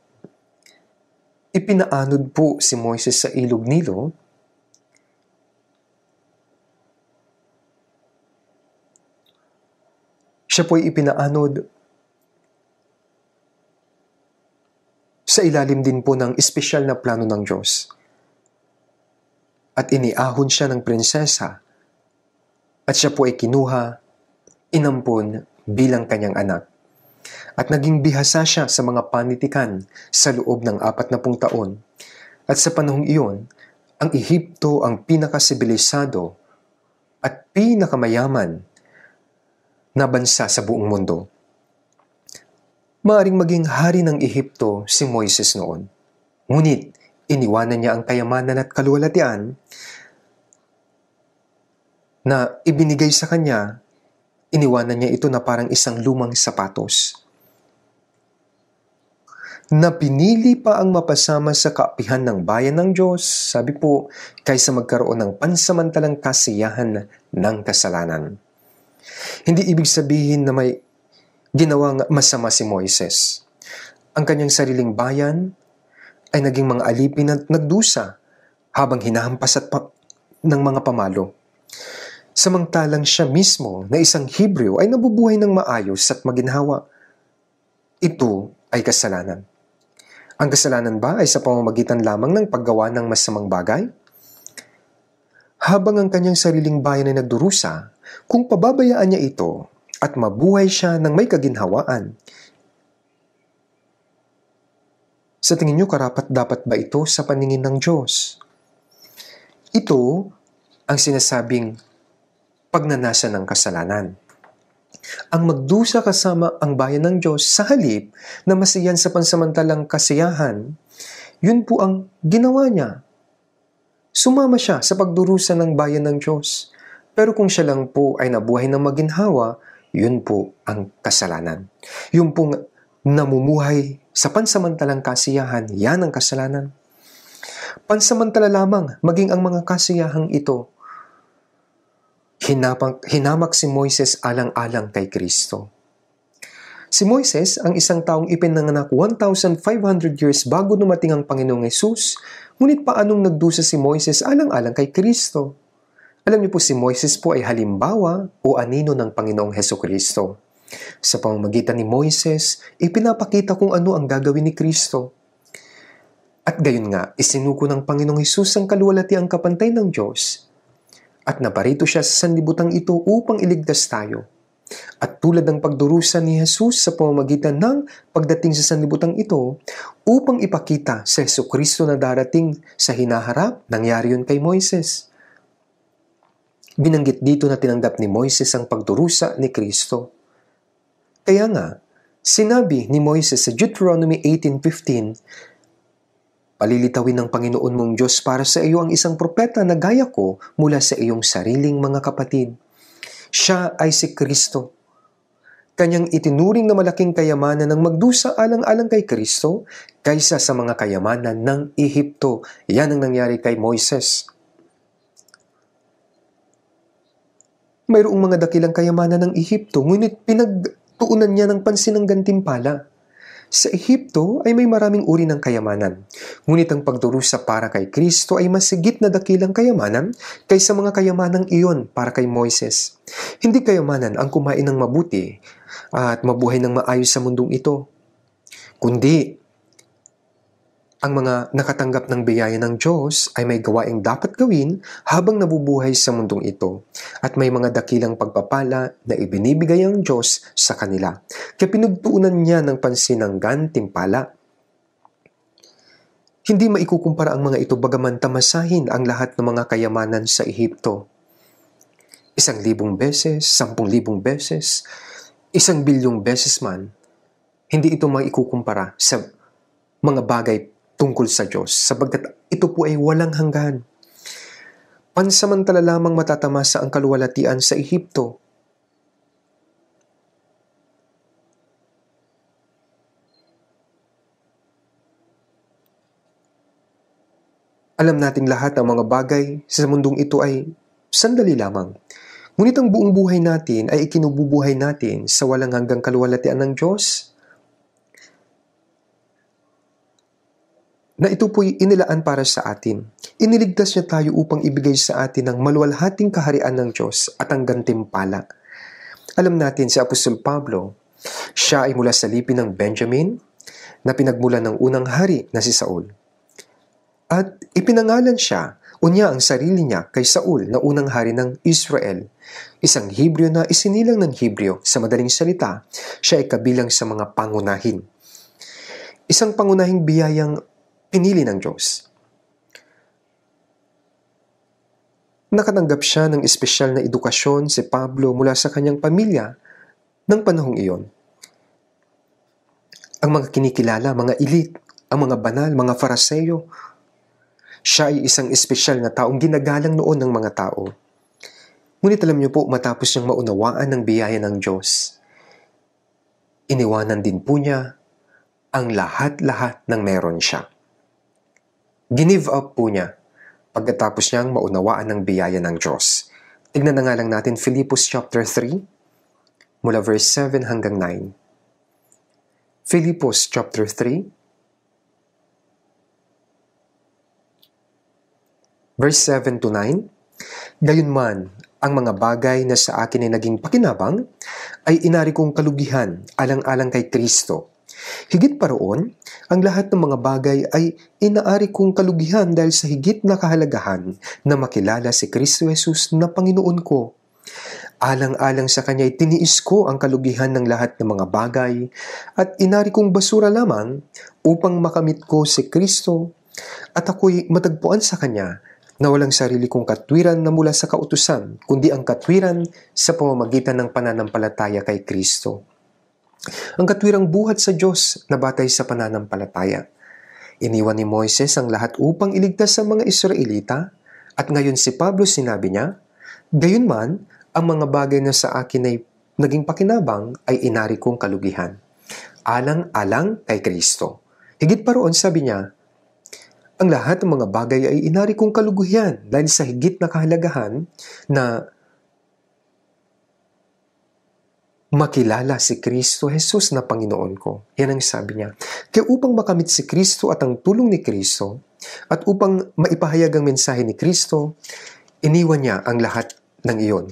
Ipinaanod po si Moises sa ilog nilo siya po'y ipinaanod sa ilalim din po ng espesyal na plano ng Diyos. At iniahon siya ng prinsesa at siya po ay kinuha, inampon bilang kanyang anak. At naging bihasa siya sa mga panitikan sa loob ng apat na pung taon. At sa panahong iyon, ang Ehipto ang pinakasibilisado at pinakamayaman na bansa sa buong mundo. Maaring maging hari ng Ehipto si Moises noon. Ngunit iniwanan niya ang kayamanan at kaluwalhatian na ibinigay sa kanya, iniwanan niya ito na parang isang lumang sapatos. Na pinili pa ang mapasama sa kaapihan ng bayan ng Diyos, sabi po, kaysa magkaroon ng pansamantalang kasiyahan ng kasalanan. Hindi ibig sabihin na may ginawang masama si Moises. Ang kanyang sariling bayan ay naging mga alipin at nagdusa habang hinahampas at pa- ng mga pamalo. Samantalang siya mismo na isang Hebrew ay nabubuhay ng maayos at maginhawa. Ito ay kasalanan. Ang kasalanan ba ay sa pamamagitan lamang ng paggawa ng masamang bagay? Habang ang kanyang sariling bayan ay nagdurusa, kung pababayaan niya ito, at mabuhay siya ng may kaginhawaan. Sa tingin nyo, karapat dapat ba ito sa paningin ng Diyos? Ito ang sinasabing pagnanasa ng kasalanan. Ang magdusa kasama ang bayan ng Diyos sa halip na masiyan sa pansamantalang kasiyahan, yun po ang ginawa niya. Sumama siya sa pagdurusa ng bayan ng Diyos. Pero kung siya lang po ay nabuhay ng maginhawa, yun po ang kasalanan. Yung pong namumuhay sa pansamantalang kasiyahan, yan ang kasalanan. Pansamantala lamang, maging ang mga kasiyahang ito, hinamak, hinamak si Moises alang-alang kay Kristo. Si Moises ang isang taong ipinanganak 1,500 years bago dumating ang Panginoong Yesus, ngunit paanong nagdusa si Moises alang-alang kay Kristo? Alam niyo po si Moises po ay halimbawa o anino ng Panginoong Heso Kristo. Sa pamamagitan ni Moises, ipinapakita kung ano ang gagawin ni Kristo. At gayon nga, isinuko ng Panginoong Hesus ang ang kapantay ng Diyos. At naparito siya sa sanlibutang ito upang iligtas tayo. At tulad ng pagdurusa ni Jesus sa pamamagitan ng pagdating sa sanlibutan ito upang ipakita sa Yesu Kristo na darating sa hinaharap, nangyari yun kay Moises. Binanggit dito na tinanggap ni Moises ang pagdurusa ni Kristo. Kaya nga, sinabi ni Moises sa Deuteronomy 18.15, Palilitawin ng Panginoon mong Diyos para sa iyo ang isang propeta na gaya ko mula sa iyong sariling mga kapatid. Siya ay si Kristo. Kanyang itinuring na malaking kayamanan ng magdusa alang-alang kay Kristo kaysa sa mga kayamanan ng Ehipto. Yan ang nangyari kay Moises. Mayroong mga dakilang kayamanan ng Ehipto, ngunit pinagtuunan niya ng pansin ng gantimpala. Sa Ehipto ay may maraming uri ng kayamanan. Ngunit ang pagdurusa para kay Kristo ay mas sigit na dakilang kayamanan kaysa mga kayamanang iyon para kay Moises. Hindi kayamanan ang kumain ng mabuti at mabuhay ng maayos sa mundong ito, kundi ang mga nakatanggap ng biyaya ng Diyos ay may gawaing dapat gawin habang nabubuhay sa mundong ito at may mga dakilang pagpapala na ibinibigay ang Diyos sa kanila. Kaya pinagtuunan niya ng pansin ang gantimpala. Hindi maikukumpara ang mga ito bagaman tamasahin ang lahat ng mga kayamanan sa Ehipto. Isang libong beses, sampung libong beses, isang bilyong beses man, hindi ito maikukumpara sa mga bagay tungkol sa Diyos sapagkat ito po ay walang hanggan. Pansamantala lamang matatamasa ang kaluwalatian sa Ehipto. Alam nating lahat ang mga bagay sa mundong ito ay sandali lamang. Ngunit ang buong buhay natin ay ikinububuhay natin sa walang hanggang kaluwalatian ng Diyos na ito po'y inilaan para sa atin. Iniligtas niya tayo upang ibigay sa atin ang maluwalhating kaharian ng Diyos at ang gantimpala. Alam natin si Apostol Pablo, siya ay mula sa lipi ng Benjamin na pinagmula ng unang hari na si Saul. At ipinangalan siya unya ang sarili niya kay Saul na unang hari ng Israel. Isang Hebreo na isinilang ng Hebreo sa madaling salita, siya ay kabilang sa mga pangunahin. Isang pangunahing biyayang pinili ng Diyos. Nakatanggap siya ng espesyal na edukasyon si Pablo mula sa kanyang pamilya ng panahong iyon. Ang mga kinikilala, mga elite, ang mga banal, mga fariseyo, siya ay isang espesyal na taong ginagalang noon ng mga tao. Ngunit alam niyo po, matapos niyang maunawaan ng biyaya ng Diyos, iniwanan din po niya ang lahat-lahat ng meron siya. Ginive up po niya pagkatapos niyang maunawaan ng biyaya ng Diyos. Tignan na nga lang natin Philippus chapter 3 mula verse 7 hanggang 9. Philippus chapter 3 verse 7 to 9. Gayunman, ang mga bagay na sa akin ay naging pakinabang ay inari kong kalugihan alang-alang kay Kristo Higit pa roon, ang lahat ng mga bagay ay inaari kong kalugihan dahil sa higit na kahalagahan na makilala si Kristo Jesus na Panginoon ko. Alang-alang sa Kanya ay tiniis ko ang kalugihan ng lahat ng mga bagay at inari kong basura lamang upang makamit ko si Kristo at ako'y matagpuan sa Kanya na walang sarili kong katwiran na mula sa kautusan, kundi ang katwiran sa pamamagitan ng pananampalataya kay Kristo. Ang katwirang buhat sa Diyos na batay sa pananampalataya. Iniwan ni Moises ang lahat upang iligtas sa mga Israelita at ngayon si Pablo sinabi niya, Gayunman, ang mga bagay na sa akin ay naging pakinabang ay inari kong kalugihan. Alang-alang kay Kristo. Higit pa roon sabi niya, ang lahat ng mga bagay ay inari kong kaluguyan dahil sa higit na kahalagahan na makilala si Kristo Jesus na Panginoon ko. Yan ang sabi niya. Kaya upang makamit si Kristo at ang tulong ni Kristo, at upang maipahayag ang mensahe ni Kristo, iniwan niya ang lahat ng iyon.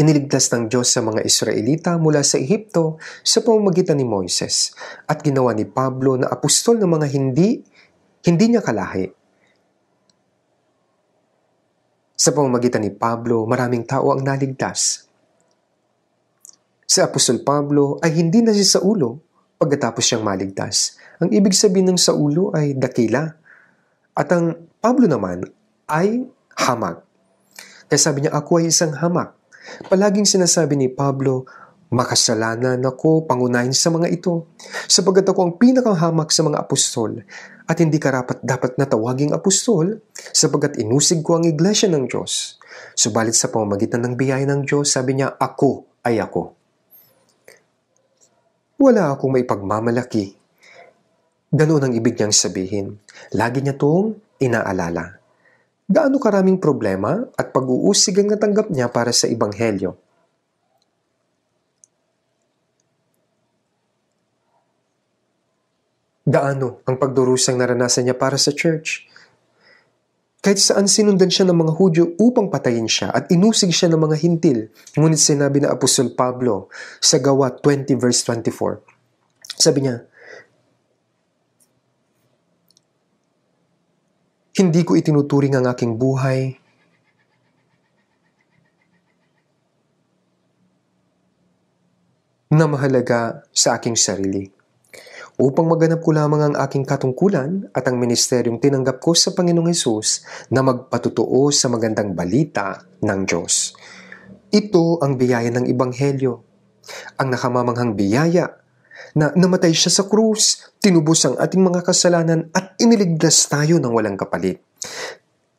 Iniligtas ng Diyos sa mga Israelita mula sa Ehipto sa pamamagitan ni Moises at ginawa ni Pablo na apostol ng mga hindi hindi niya kalahi. Sa pamamagitan ni Pablo, maraming tao ang naligtas Si Apostol Pablo ay hindi na si Saulo pagkatapos siyang maligtas. Ang ibig sabihin ng Saulo ay dakila at ang Pablo naman ay hamak. Kaya sabi niya, ako ay isang hamak. Palaging sinasabi ni Pablo, makasalanan ako, pangunahin sa mga ito, sapagat ako ang pinakahamak sa mga apostol at hindi karapat dapat natawaging apostol sapagat inusig ko ang iglesia ng Diyos. Subalit sa pamamagitan ng biyaya ng Diyos, sabi niya, ako ay ako. Wala akong maipagmamalaki. Ganoon ang ibig niyang sabihin. Lagi niya itong inaalala. Gaano karaming problema at pag-uusig ang natanggap niya para sa Ibanghelyo. Gaano ang pagdurusang naranasan niya para sa church? kahit saan sinundan siya ng mga Hudyo upang patayin siya at inusig siya ng mga Hintil. Ngunit sinabi na Apostol Pablo sa Gawa 20 verse 24. Sabi niya, Hindi ko itinuturing ang aking buhay na mahalaga sa aking sarili upang maganap ko lamang ang aking katungkulan at ang ministeryong tinanggap ko sa Panginoong Hesus na magpatutuo sa magandang balita ng Diyos. Ito ang biyaya ng Ibanghelyo, ang nakamamanghang biyaya na namatay siya sa krus, tinubos ang ating mga kasalanan at iniligtas tayo ng walang kapalit.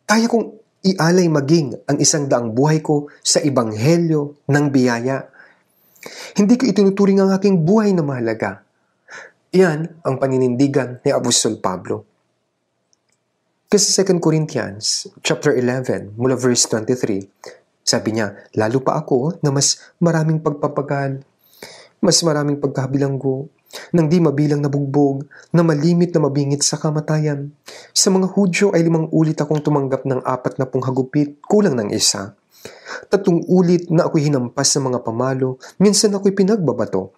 Kaya kong ialay maging ang isang daang buhay ko sa Ibanghelyo ng biyaya. Hindi ko itinuturing ang aking buhay na mahalaga Iyan ang paninindigan ni Apostol Pablo. Kasi 2 Corinthians chapter 11 mula verse 23, sabi niya, lalo pa ako na mas maraming pagpapagal, mas maraming pagkabilanggo, nang di mabilang na bugbog, na malimit na mabingit sa kamatayan. Sa mga Hudyo ay limang ulit akong tumanggap ng apat na pong hagupit, kulang ng isa. Tatlong ulit na ako'y hinampas sa mga pamalo, minsan ako'y pinagbabato.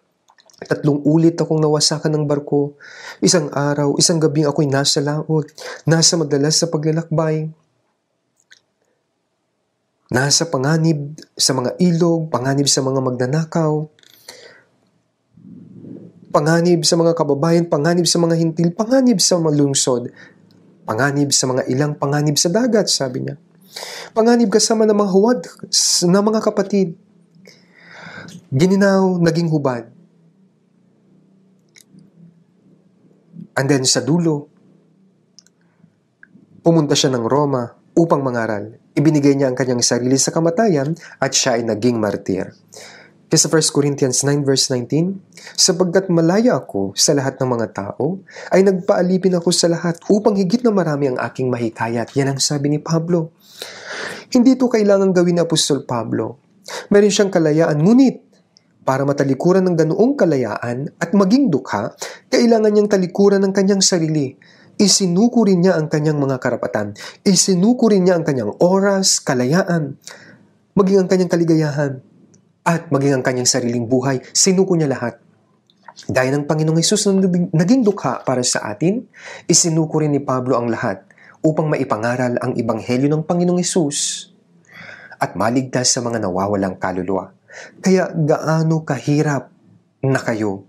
Tatlong ulit akong nawasakan ng barko. Isang araw, isang gabing ako'y nasa laot, nasa madalas sa paglalakbay. Nasa panganib sa mga ilog, panganib sa mga magnanakaw, panganib sa mga kababayan, panganib sa mga hintil, panganib sa malungsod, panganib sa mga ilang, panganib sa dagat, sabi niya. Panganib kasama ng mga huwad, ng mga kapatid. Gininaw, naging hubad And then sa dulo, pumunta siya ng Roma upang mangaral. Ibinigay niya ang kanyang sarili sa kamatayan at siya ay naging martir. Kaya sa 1 Corinthians 9 verse 19, Sapagkat malaya ako sa lahat ng mga tao, ay nagpaalipin ako sa lahat upang higit na marami ang aking mahikayat. Yan ang sabi ni Pablo. Hindi ito kailangan gawin ni Apostol Pablo. Meron siyang kalayaan, ngunit para matalikuran ng ganoong kalayaan at maging dukha, kailangan niyang talikuran ng kanyang sarili. Isinuko rin niya ang kanyang mga karapatan. Isinuko rin niya ang kanyang oras, kalayaan, maging ang kanyang kaligayahan, at maging ang kanyang sariling buhay. Sinuko niya lahat. Dahil ng Panginoong Isus na naging dukha para sa atin, isinuko rin ni Pablo ang lahat upang maipangaral ang Ibanghelyo ng Panginoong Isus at maligtas sa mga nawawalang kaluluwa. Kaya gaano kahirap na kayo?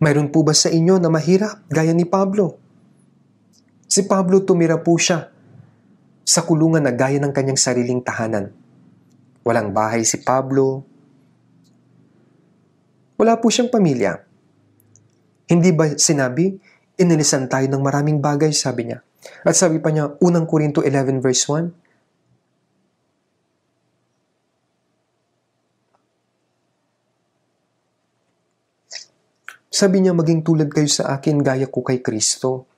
Mayroon po ba sa inyo na mahirap gaya ni Pablo? Si Pablo tumira po siya sa kulungan na gaya ng kanyang sariling tahanan. Walang bahay si Pablo. Wala po siyang pamilya. Hindi ba sinabi, inilisan tayo ng maraming bagay, sabi niya. At sabi pa niya, unang Korinto 11 verse 1, Sabi niya, maging tulad kayo sa akin gaya ko kay Kristo.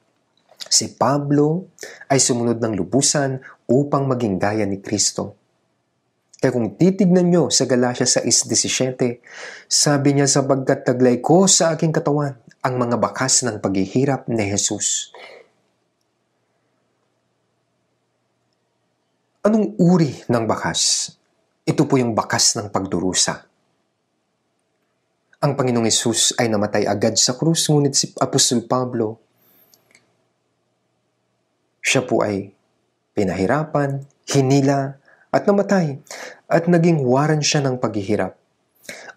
Si Pablo ay sumunod ng lubusan upang maging gaya ni Kristo. Kaya kung titignan nyo sa Galatia 6.17, sabi niya sapagkat taglay ko sa aking katawan ang mga bakas ng paghihirap ni Jesus. Anong uri ng bakas? Ito po yung bakas ng pagdurusa. Ang Panginoong Yesus ay namatay agad sa krus, ngunit si Apostol Pablo, siya po ay pinahirapan, hinila, at namatay, at naging waran siya ng paghihirap.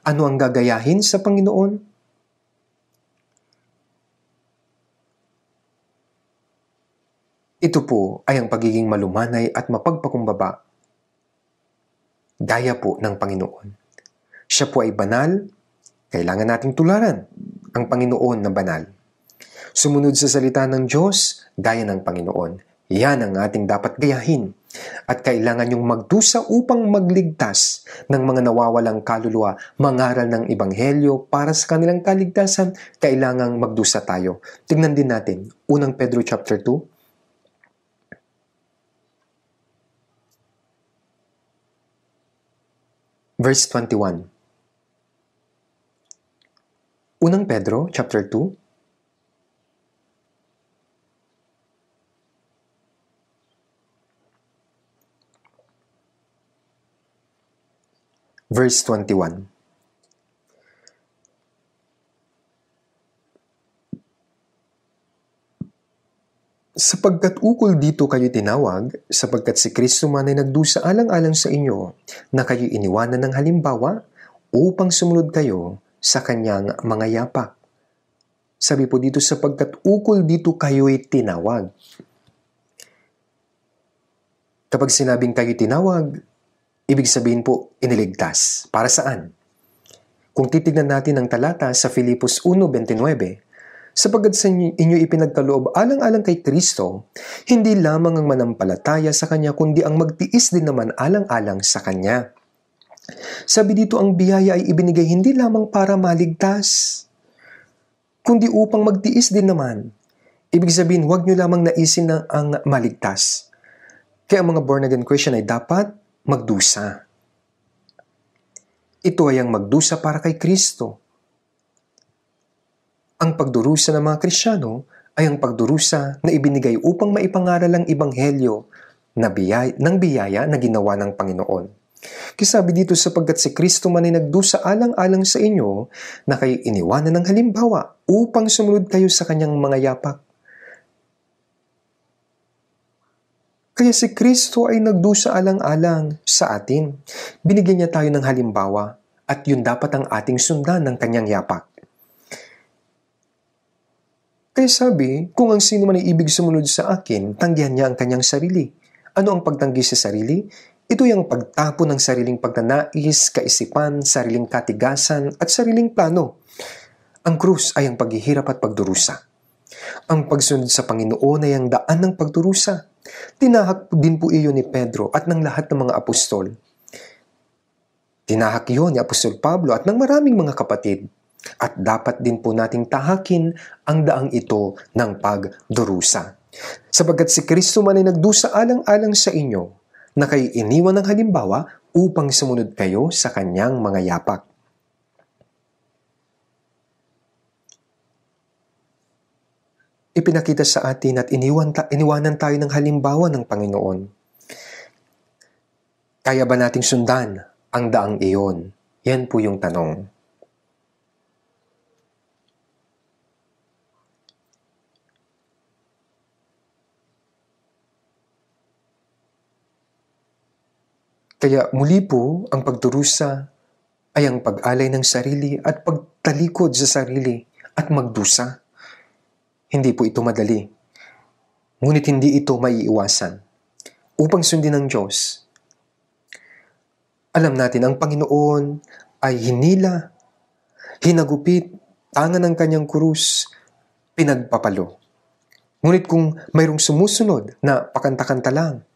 Ano ang gagayahin sa Panginoon? Ito po ay ang pagiging malumanay at mapagpakumbaba. Daya po ng Panginoon. Siya po ay banal kailangan nating tularan ang Panginoon na banal. Sumunod sa salita ng Diyos gaya ng Panginoon. Yan ang ating dapat gayahin. At kailangan yung magdusa upang magligtas ng mga nawawalang kaluluwa, mangaral ng Ebanghelyo para sa kanilang kaligtasan, kailangan magdusa tayo. Tingnan din natin, unang Pedro chapter 2, verse 21. Unang Pedro chapter 2 verse 21 Sapagkat ukol dito kayo tinawag, sapagkat si Kristo man ay nagdusa alang-alang sa inyo, na kayo iniwanan ng halimbawa upang sumunod kayo sa kanyang mga yapak. Sabi po dito, sapagkat ukol dito kayo'y tinawag. Kapag sinabing kayo tinawag, ibig sabihin po, iniligtas. Para saan? Kung titignan natin ang talata sa Filipos 1.29, sapagkat sa inyo ipinagkaloob alang-alang kay Kristo, hindi lamang ang manampalataya sa Kanya, kundi ang magtiis din naman alang-alang sa Kanya. Sabi dito ang biyaya ay ibinigay hindi lamang para maligtas, kundi upang magtiis din naman. Ibig sabihin, huwag nyo lamang naisin na ang maligtas. Kaya ang mga born-again Christian ay dapat magdusa. Ito ay ang magdusa para kay Kristo. Ang pagdurusa ng mga Kristiyano ay ang pagdurusa na ibinigay upang maipangaral ang Ibanghelyo na biyaya, ng biyaya na ginawa ng Panginoon. Kisabi dito sapagkat si Kristo man ay nagdusa alang-alang sa inyo na kayo iniwanan ng halimbawa upang sumunod kayo sa kanyang mga yapak. Kaya si Kristo ay nagdusa alang-alang sa atin. Binigyan niya tayo ng halimbawa at yun dapat ang ating sundan ng kanyang yapak. Kaya sabi, kung ang sino man ay ibig sumunod sa akin, tanggihan niya ang kanyang sarili. Ano ang pagtanggi sa sarili? Ito yung pagtapo ng sariling pagnanais, kaisipan, sariling katigasan at sariling plano. Ang krus ay ang paghihirap at pagdurusa. Ang pagsunod sa Panginoon ay ang daan ng pagdurusa. Tinahak din po iyon ni Pedro at ng lahat ng mga apostol. Tinahak iyon ni Apostol Pablo at ng maraming mga kapatid. At dapat din po nating tahakin ang daang ito ng pagdurusa. Sabagat si Kristo man ay nagdusa alang-alang sa inyo, na kayo iniwan ng halimbawa upang sumunod kayo sa kanyang mga yapak. Ipinakita sa atin at iniwan ta- iniwanan tayo ng halimbawa ng Panginoon. Kaya ba nating sundan ang daang iyon? Yan po yung tanong. Kaya muli po ang pagdurusa ay ang pag-alay ng sarili at pagtalikod sa sarili at magdusa. Hindi po ito madali. Ngunit hindi ito maiiwasan. Upang sundin ng Diyos, alam natin ang Panginoon ay hinila, hinagupit, tanga ng kanyang krus, pinagpapalo. Ngunit kung mayroong sumusunod na pakanta-kanta lang,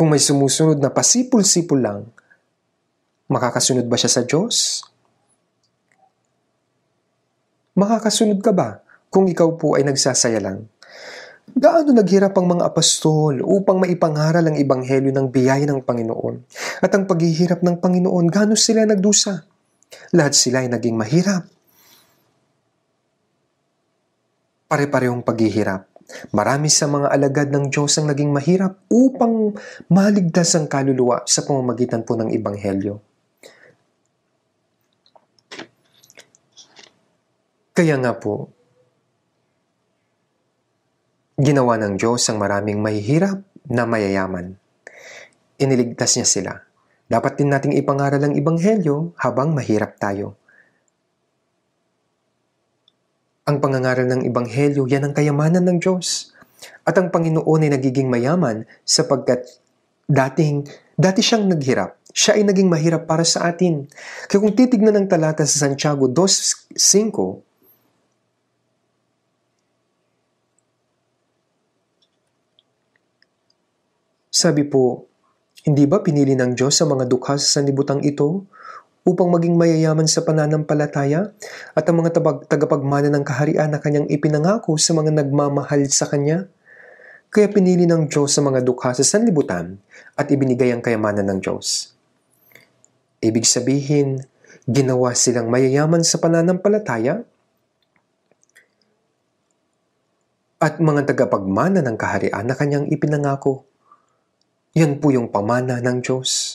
Kung may sumusunod na pasipul-sipul lang, makakasunod ba siya sa Diyos? Makakasunod ka ba kung ikaw po ay nagsasaya lang? Gaano naghirap ang mga apostol upang maipangaral ang ebanghelyo ng biyaya ng Panginoon? At ang paghihirap ng Panginoon, gaano sila nagdusa? Lahat sila ay naging mahirap. Pare-parehong paghihirap. Marami sa mga alagad ng Diyos ang naging mahirap upang maligtas ang kaluluwa sa pamamagitan po ng Ibanghelyo. Kaya nga po, ginawa ng Diyos ang maraming mahihirap na mayayaman. Iniligtas niya sila. Dapat din nating ipangaral ang Ibanghelyo habang mahirap tayo. Ang pangangaral ng Ebanghelyo, yan ang kayamanan ng Diyos. At ang Panginoon ay nagiging mayaman sapagkat dating, dati siyang naghirap. Siya ay naging mahirap para sa atin. Kaya kung titignan ng talata sa Santiago 2.5, sabi po, hindi ba pinili ng Diyos sa mga dukha sa sanlibutan ito upang maging mayayaman sa pananampalataya at ang mga tabag, tagapagmana ng kaharian na kanyang ipinangako sa mga nagmamahal sa kanya. Kaya pinili ng Diyos sa mga dukha sa sanlibutan at ibinigay ang kayamanan ng Diyos. Ibig sabihin, ginawa silang mayayaman sa pananampalataya at mga tagapagmana ng kaharian na kanyang ipinangako. Yan po yung pamana ng Diyos.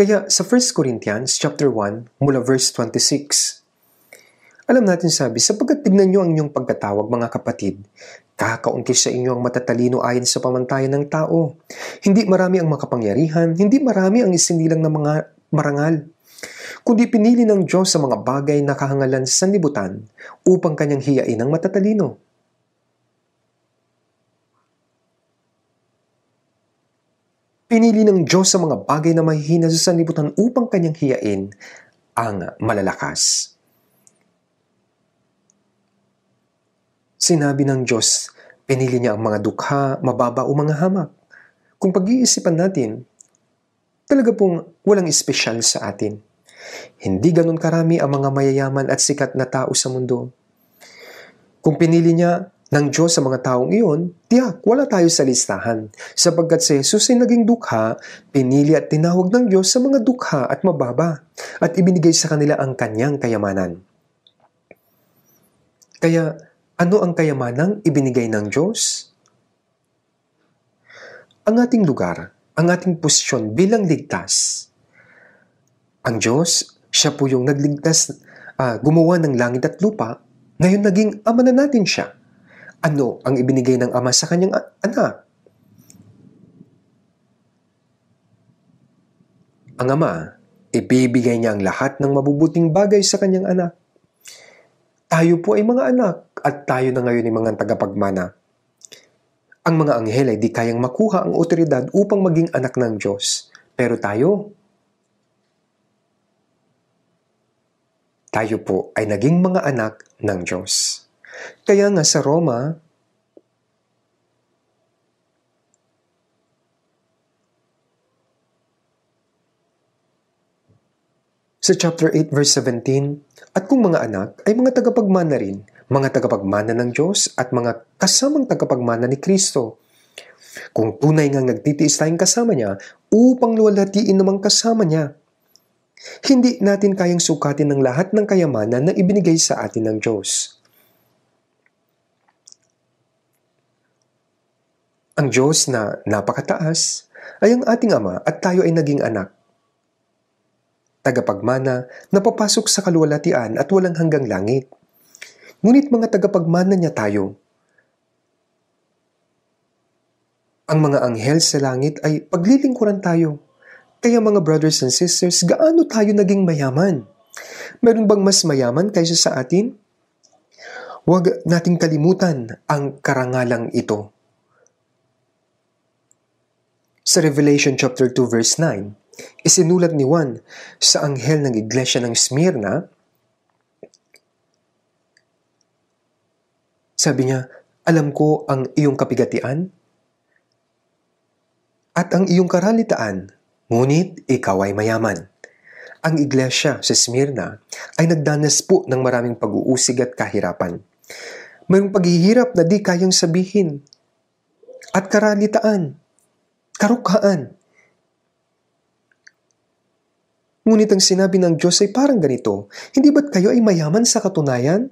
Kaya sa 1 Corinthians chapter 1 mula verse 26, alam natin sabi, sapagkat tignan niyo ang inyong pagkatawag mga kapatid, kakaunti sa inyo ang matatalino ayon sa pamantayan ng tao. Hindi marami ang makapangyarihan, hindi marami ang isinilang ng mga marangal, kundi pinili ng Diyos sa mga bagay na kahangalan sa sanlibutan upang kanyang hiyain ang matatalino. Pinili ng Diyos sa mga bagay na mahihina sa sanlibutan upang kanyang hiyain ang malalakas. Sinabi ng Diyos, pinili niya ang mga dukha, mababa o mga hamak. Kung pag-iisipan natin, talaga pong walang espesyal sa atin. Hindi ganon karami ang mga mayayaman at sikat na tao sa mundo. Kung pinili niya ng Diyos sa mga taong iyon, tiyak wala tayo sa listahan, sapagkat si Jesus ay naging dukha, pinili at tinawag ng Diyos sa mga dukha at mababa, at ibinigay sa kanila ang kanyang kayamanan. Kaya, ano ang kayamanang ibinigay ng Diyos? Ang ating lugar, ang ating posisyon bilang ligtas. Ang Diyos, siya po yung nagligtas, uh, gumawa ng langit at lupa, ngayon naging ama na natin siya ano ang ibinigay ng ama sa kanyang anak? Ang ama, ibibigay niya ang lahat ng mabubuting bagay sa kanyang anak. Tayo po ay mga anak at tayo na ngayon ay mga tagapagmana. Ang mga anghel ay di kayang makuha ang otoridad upang maging anak ng Diyos. Pero tayo, tayo po ay naging mga anak ng Diyos. Kaya nga sa Roma, sa chapter 8 verse 17, At kung mga anak ay mga tagapagmana rin, mga tagapagmana ng Diyos at mga kasamang tagapagmana ni Kristo. Kung tunay nga nagtitiis tayong kasama niya, upang luwalhatiin namang kasama niya. Hindi natin kayang sukatin ng lahat ng kayamanan na ibinigay sa atin ng Diyos. Ang Diyos na napakataas ay ang ating Ama at tayo ay naging anak. Tagapagmana na papasok sa kaluwalhatian at walang hanggang langit. Ngunit mga tagapagmana niya tayo. Ang mga anghel sa langit ay paglilingkuran tayo. Kaya mga brothers and sisters, gaano tayo naging mayaman? Meron bang mas mayaman kaysa sa atin? Huwag nating kalimutan ang karangalang ito. Sa Revelation chapter 2 verse 9, isinulat ni Juan sa anghel ng iglesia ng Smyrna, sabi niya, alam ko ang iyong kapigatian at ang iyong karalitaan, ngunit ikaw ay mayaman. Ang iglesia sa Smyrna ay nagdanas po ng maraming pag-uusig at kahirapan. Mayroong paghihirap na di kayang sabihin at karalitaan karukhaan. Ngunit ang sinabi ng Diyos ay parang ganito, hindi ba't kayo ay mayaman sa katunayan?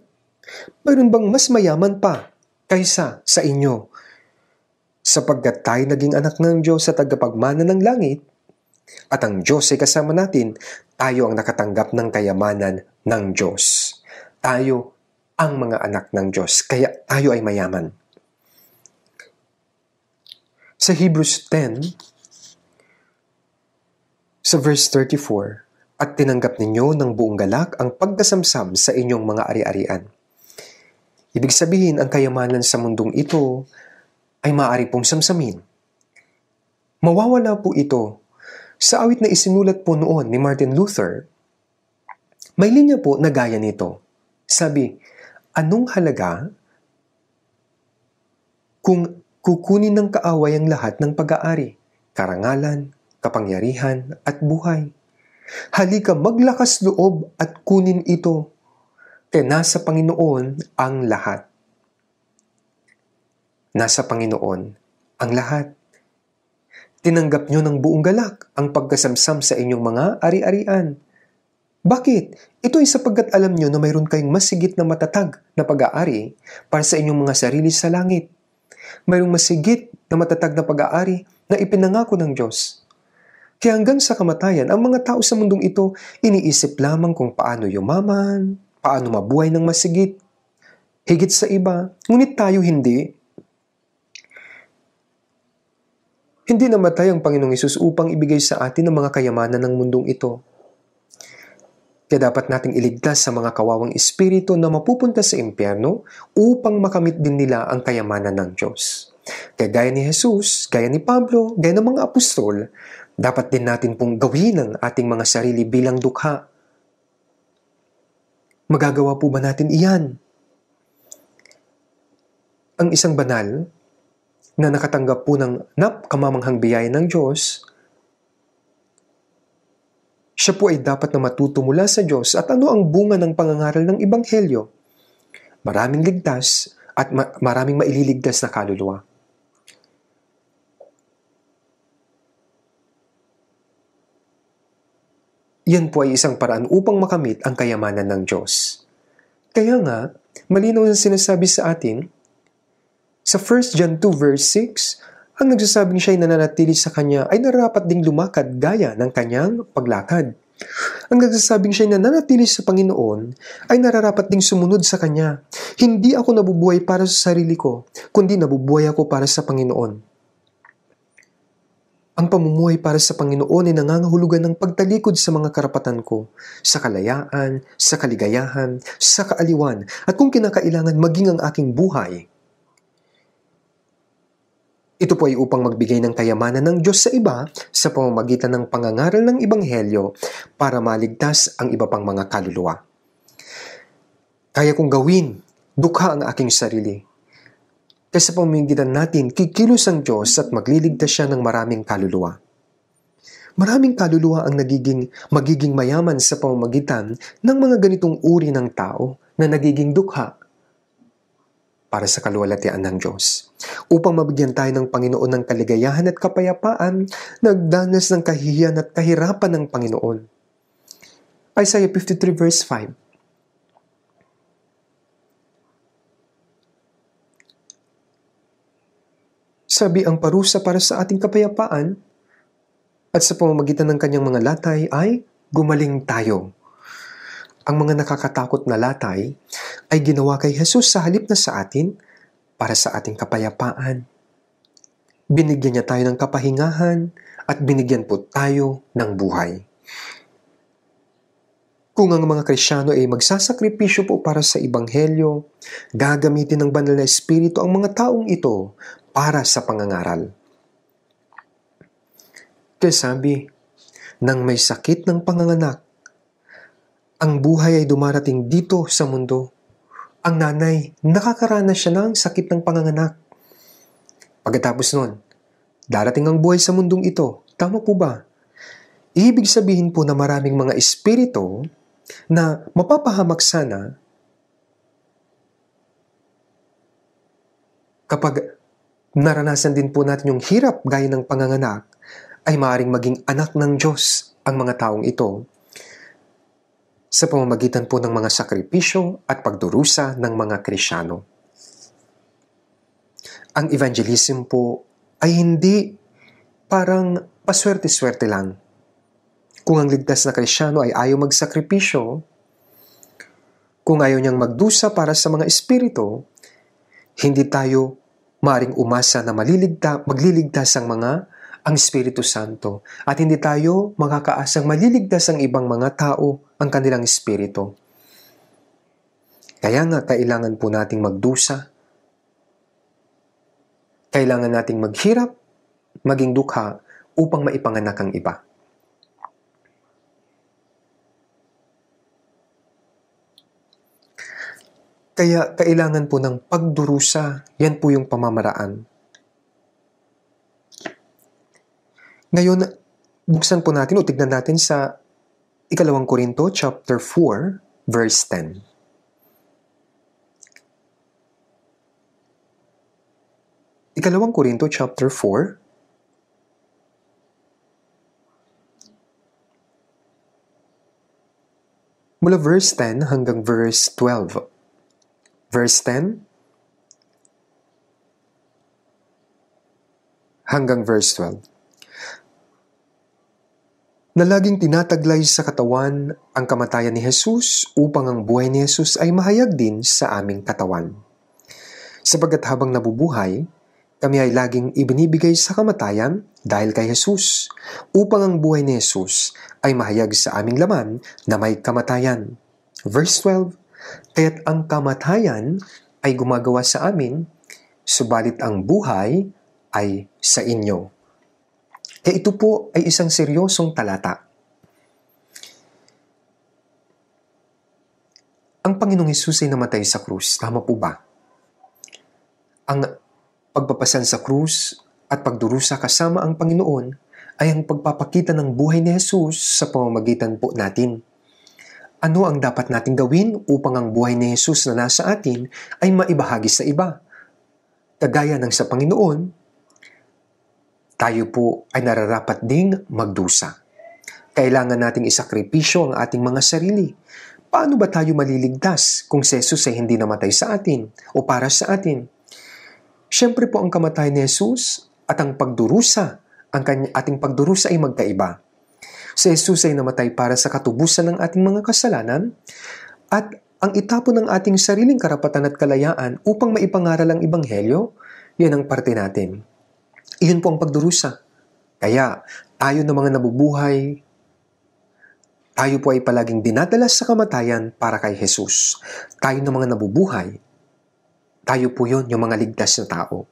Mayroon bang mas mayaman pa kaysa sa inyo? Sapagkat tayo naging anak ng Diyos sa tagapagmana ng langit, at ang Diyos ay kasama natin, tayo ang nakatanggap ng kayamanan ng Diyos. Tayo ang mga anak ng Diyos, kaya tayo ay mayaman. Sa Hebrews 10, sa verse 34, At tinanggap ninyo ng buong galak ang pagkasamsam sa inyong mga ari-arian. Ibig sabihin, ang kayamanan sa mundong ito ay maaari pong samsamin. Mawawala po ito sa awit na isinulat po noon ni Martin Luther. May linya po na gaya nito. Sabi, anong halaga kung kukunin ng kaaway ang lahat ng pag-aari, karangalan, kapangyarihan at buhay. Halika maglakas loob at kunin ito. E nasa Panginoon ang lahat. Nasa Panginoon ang lahat. Tinanggap nyo ng buong galak ang pagkasamsam sa inyong mga ari-arian. Bakit? Ito ay sapagkat alam nyo na mayroon kayong masigit na matatag na pag-aari para sa inyong mga sarili sa langit. Mayroong masigit na matatag na pag-aari na ipinangako ng Diyos. Kaya hanggang sa kamatayan, ang mga tao sa mundong ito iniisip lamang kung paano yumaman, paano mabuhay ng masigit, higit sa iba, ngunit tayo hindi. Hindi namatay ang Panginoong Isus upang ibigay sa atin ang mga kayamanan ng mundong ito. Kaya dapat nating iligtas sa mga kawawang espiritu na mapupunta sa impyerno upang makamit din nila ang kayamanan ng Diyos. Kaya gaya ni Jesus, gaya ni Pablo, gaya ng mga apostol, dapat din natin pong gawin ang ating mga sarili bilang dukha. Magagawa po ba natin iyan? Ang isang banal na nakatanggap po ng nap kamamanghang biyaya ng Diyos siya po ay dapat na matuto mula sa Diyos at ano ang bunga ng pangangaral ng Ibanghelyo. Maraming ligtas at ma- maraming maililigtas na kaluluwa. Yan po ay isang paraan upang makamit ang kayamanan ng Diyos. Kaya nga, malinaw na sinasabi sa atin, sa 1 John 2 verse 6, ang nagsasabing siya'y nananatili sa kanya ay narapat ding lumakad gaya ng kanyang paglakad. Ang nagsasabing siya'y nananatili sa Panginoon ay nararapat ding sumunod sa Kanya. Hindi ako nabubuhay para sa sarili ko, kundi nabubuhay ako para sa Panginoon. Ang pamumuhay para sa Panginoon ay nangangahulugan ng pagtalikod sa mga karapatan ko, sa kalayaan, sa kaligayahan, sa kaaliwan, at kung kinakailangan maging ang aking buhay ito po ay upang magbigay ng kayamanan ng Diyos sa iba sa pamamagitan ng pangangaral ng Ibanghelyo para maligtas ang iba pang mga kaluluwa. Kaya kong gawin, dukha ang aking sarili. Kasi pamamagitan natin, kikilos ang Diyos at magliligtas siya ng maraming kaluluwa. Maraming kaluluwa ang nagiging, magiging mayaman sa pamamagitan ng mga ganitong uri ng tao na nagiging dukha para sa kaluwalhatian ng Diyos. Upang mabigyan tayo ng Panginoon ng kaligayahan at kapayapaan, nagdanas ng kahihiyan at kahirapan ng Panginoon. Isaiah 53 verse 5 Sabi ang parusa para sa ating kapayapaan at sa pamamagitan ng kanyang mga latay ay gumaling tayo ang mga nakakatakot na latay ay ginawa kay Jesus sa halip na sa atin para sa ating kapayapaan. Binigyan niya tayo ng kapahingahan at binigyan po tayo ng buhay. Kung ang mga Krisyano ay magsasakripisyo po para sa Ibanghelyo, gagamitin ng banal na Espiritu ang mga taong ito para sa pangangaral. Kaya sabi, nang may sakit ng panganganak, ang buhay ay dumarating dito sa mundo. Ang nanay, nakakaranas siya ng sakit ng panganganak. Pagkatapos nun, darating ang buhay sa mundong ito. Tama po ba? Ibig sabihin po na maraming mga espiritu na mapapahamak sana kapag naranasan din po natin yung hirap gaya ng panganganak, ay maaaring maging anak ng Diyos ang mga taong ito sa pamamagitan po ng mga sakripisyo at pagdurusa ng mga Krisyano. Ang evangelism po ay hindi parang paswerte-swerte lang. Kung ang ligtas na Krisyano ay ayaw magsakripisyo, kung ayaw niyang magdusa para sa mga espiritu, hindi tayo maring umasa na maliligtas, magliligtas ang mga ang Espiritu Santo at hindi tayo makakaasang maliligtas ang ibang mga tao ang kanilang Espiritu. Kaya nga kailangan po nating magdusa, kailangan nating maghirap, maging dukha upang maipanganak ang iba. Kaya kailangan po ng pagdurusa, yan po yung pamamaraan Ngayon, buksan po natin o tignan natin sa ikalawang Korinto, chapter 4, verse 10. Ikalawang Korinto, chapter 4, mula verse 10 hanggang verse 12. Verse 10 hanggang verse 12 na laging tinataglay sa katawan ang kamatayan ni Jesus upang ang buhay ni Jesus ay mahayag din sa aming katawan. Sabagat habang nabubuhay, kami ay laging ibinibigay sa kamatayan dahil kay Jesus upang ang buhay ni Jesus ay mahayag sa aming laman na may kamatayan. Verse 12, Kaya't ang kamatayan ay gumagawa sa amin, subalit ang buhay ay sa inyo. E ito po ay isang seryosong talata. Ang Panginoong Hesus ay namatay sa krus. Tama po ba? Ang pagpapasan sa krus at pagdurusa kasama ang Panginoon ay ang pagpapakita ng buhay ni Jesus sa pamamagitan po natin. Ano ang dapat nating gawin upang ang buhay ni Jesus na nasa atin ay maibahagi sa iba? Kagaya ng sa Panginoon, tayo po ay nararapat ding magdusa. Kailangan nating isakripisyo ang ating mga sarili. Paano ba tayo maliligtas kung si Jesus ay hindi namatay sa atin o para sa atin? Siyempre po ang kamatayan ni Jesus at ang pagdurusa, ang kanya, ating pagdurusa ay magkaiba. Si Jesus ay namatay para sa katubusan ng ating mga kasalanan at ang itapon ng ating sariling karapatan at kalayaan upang maipangaral ang Ibanghelyo, yan ang parte natin. Iyon po ang pagdurusa. Kaya tayo ng mga nabubuhay, tayo po ay palaging dinadala sa kamatayan para kay Jesus. Tayo ng mga nabubuhay, tayo po yon yung mga ligtas na tao.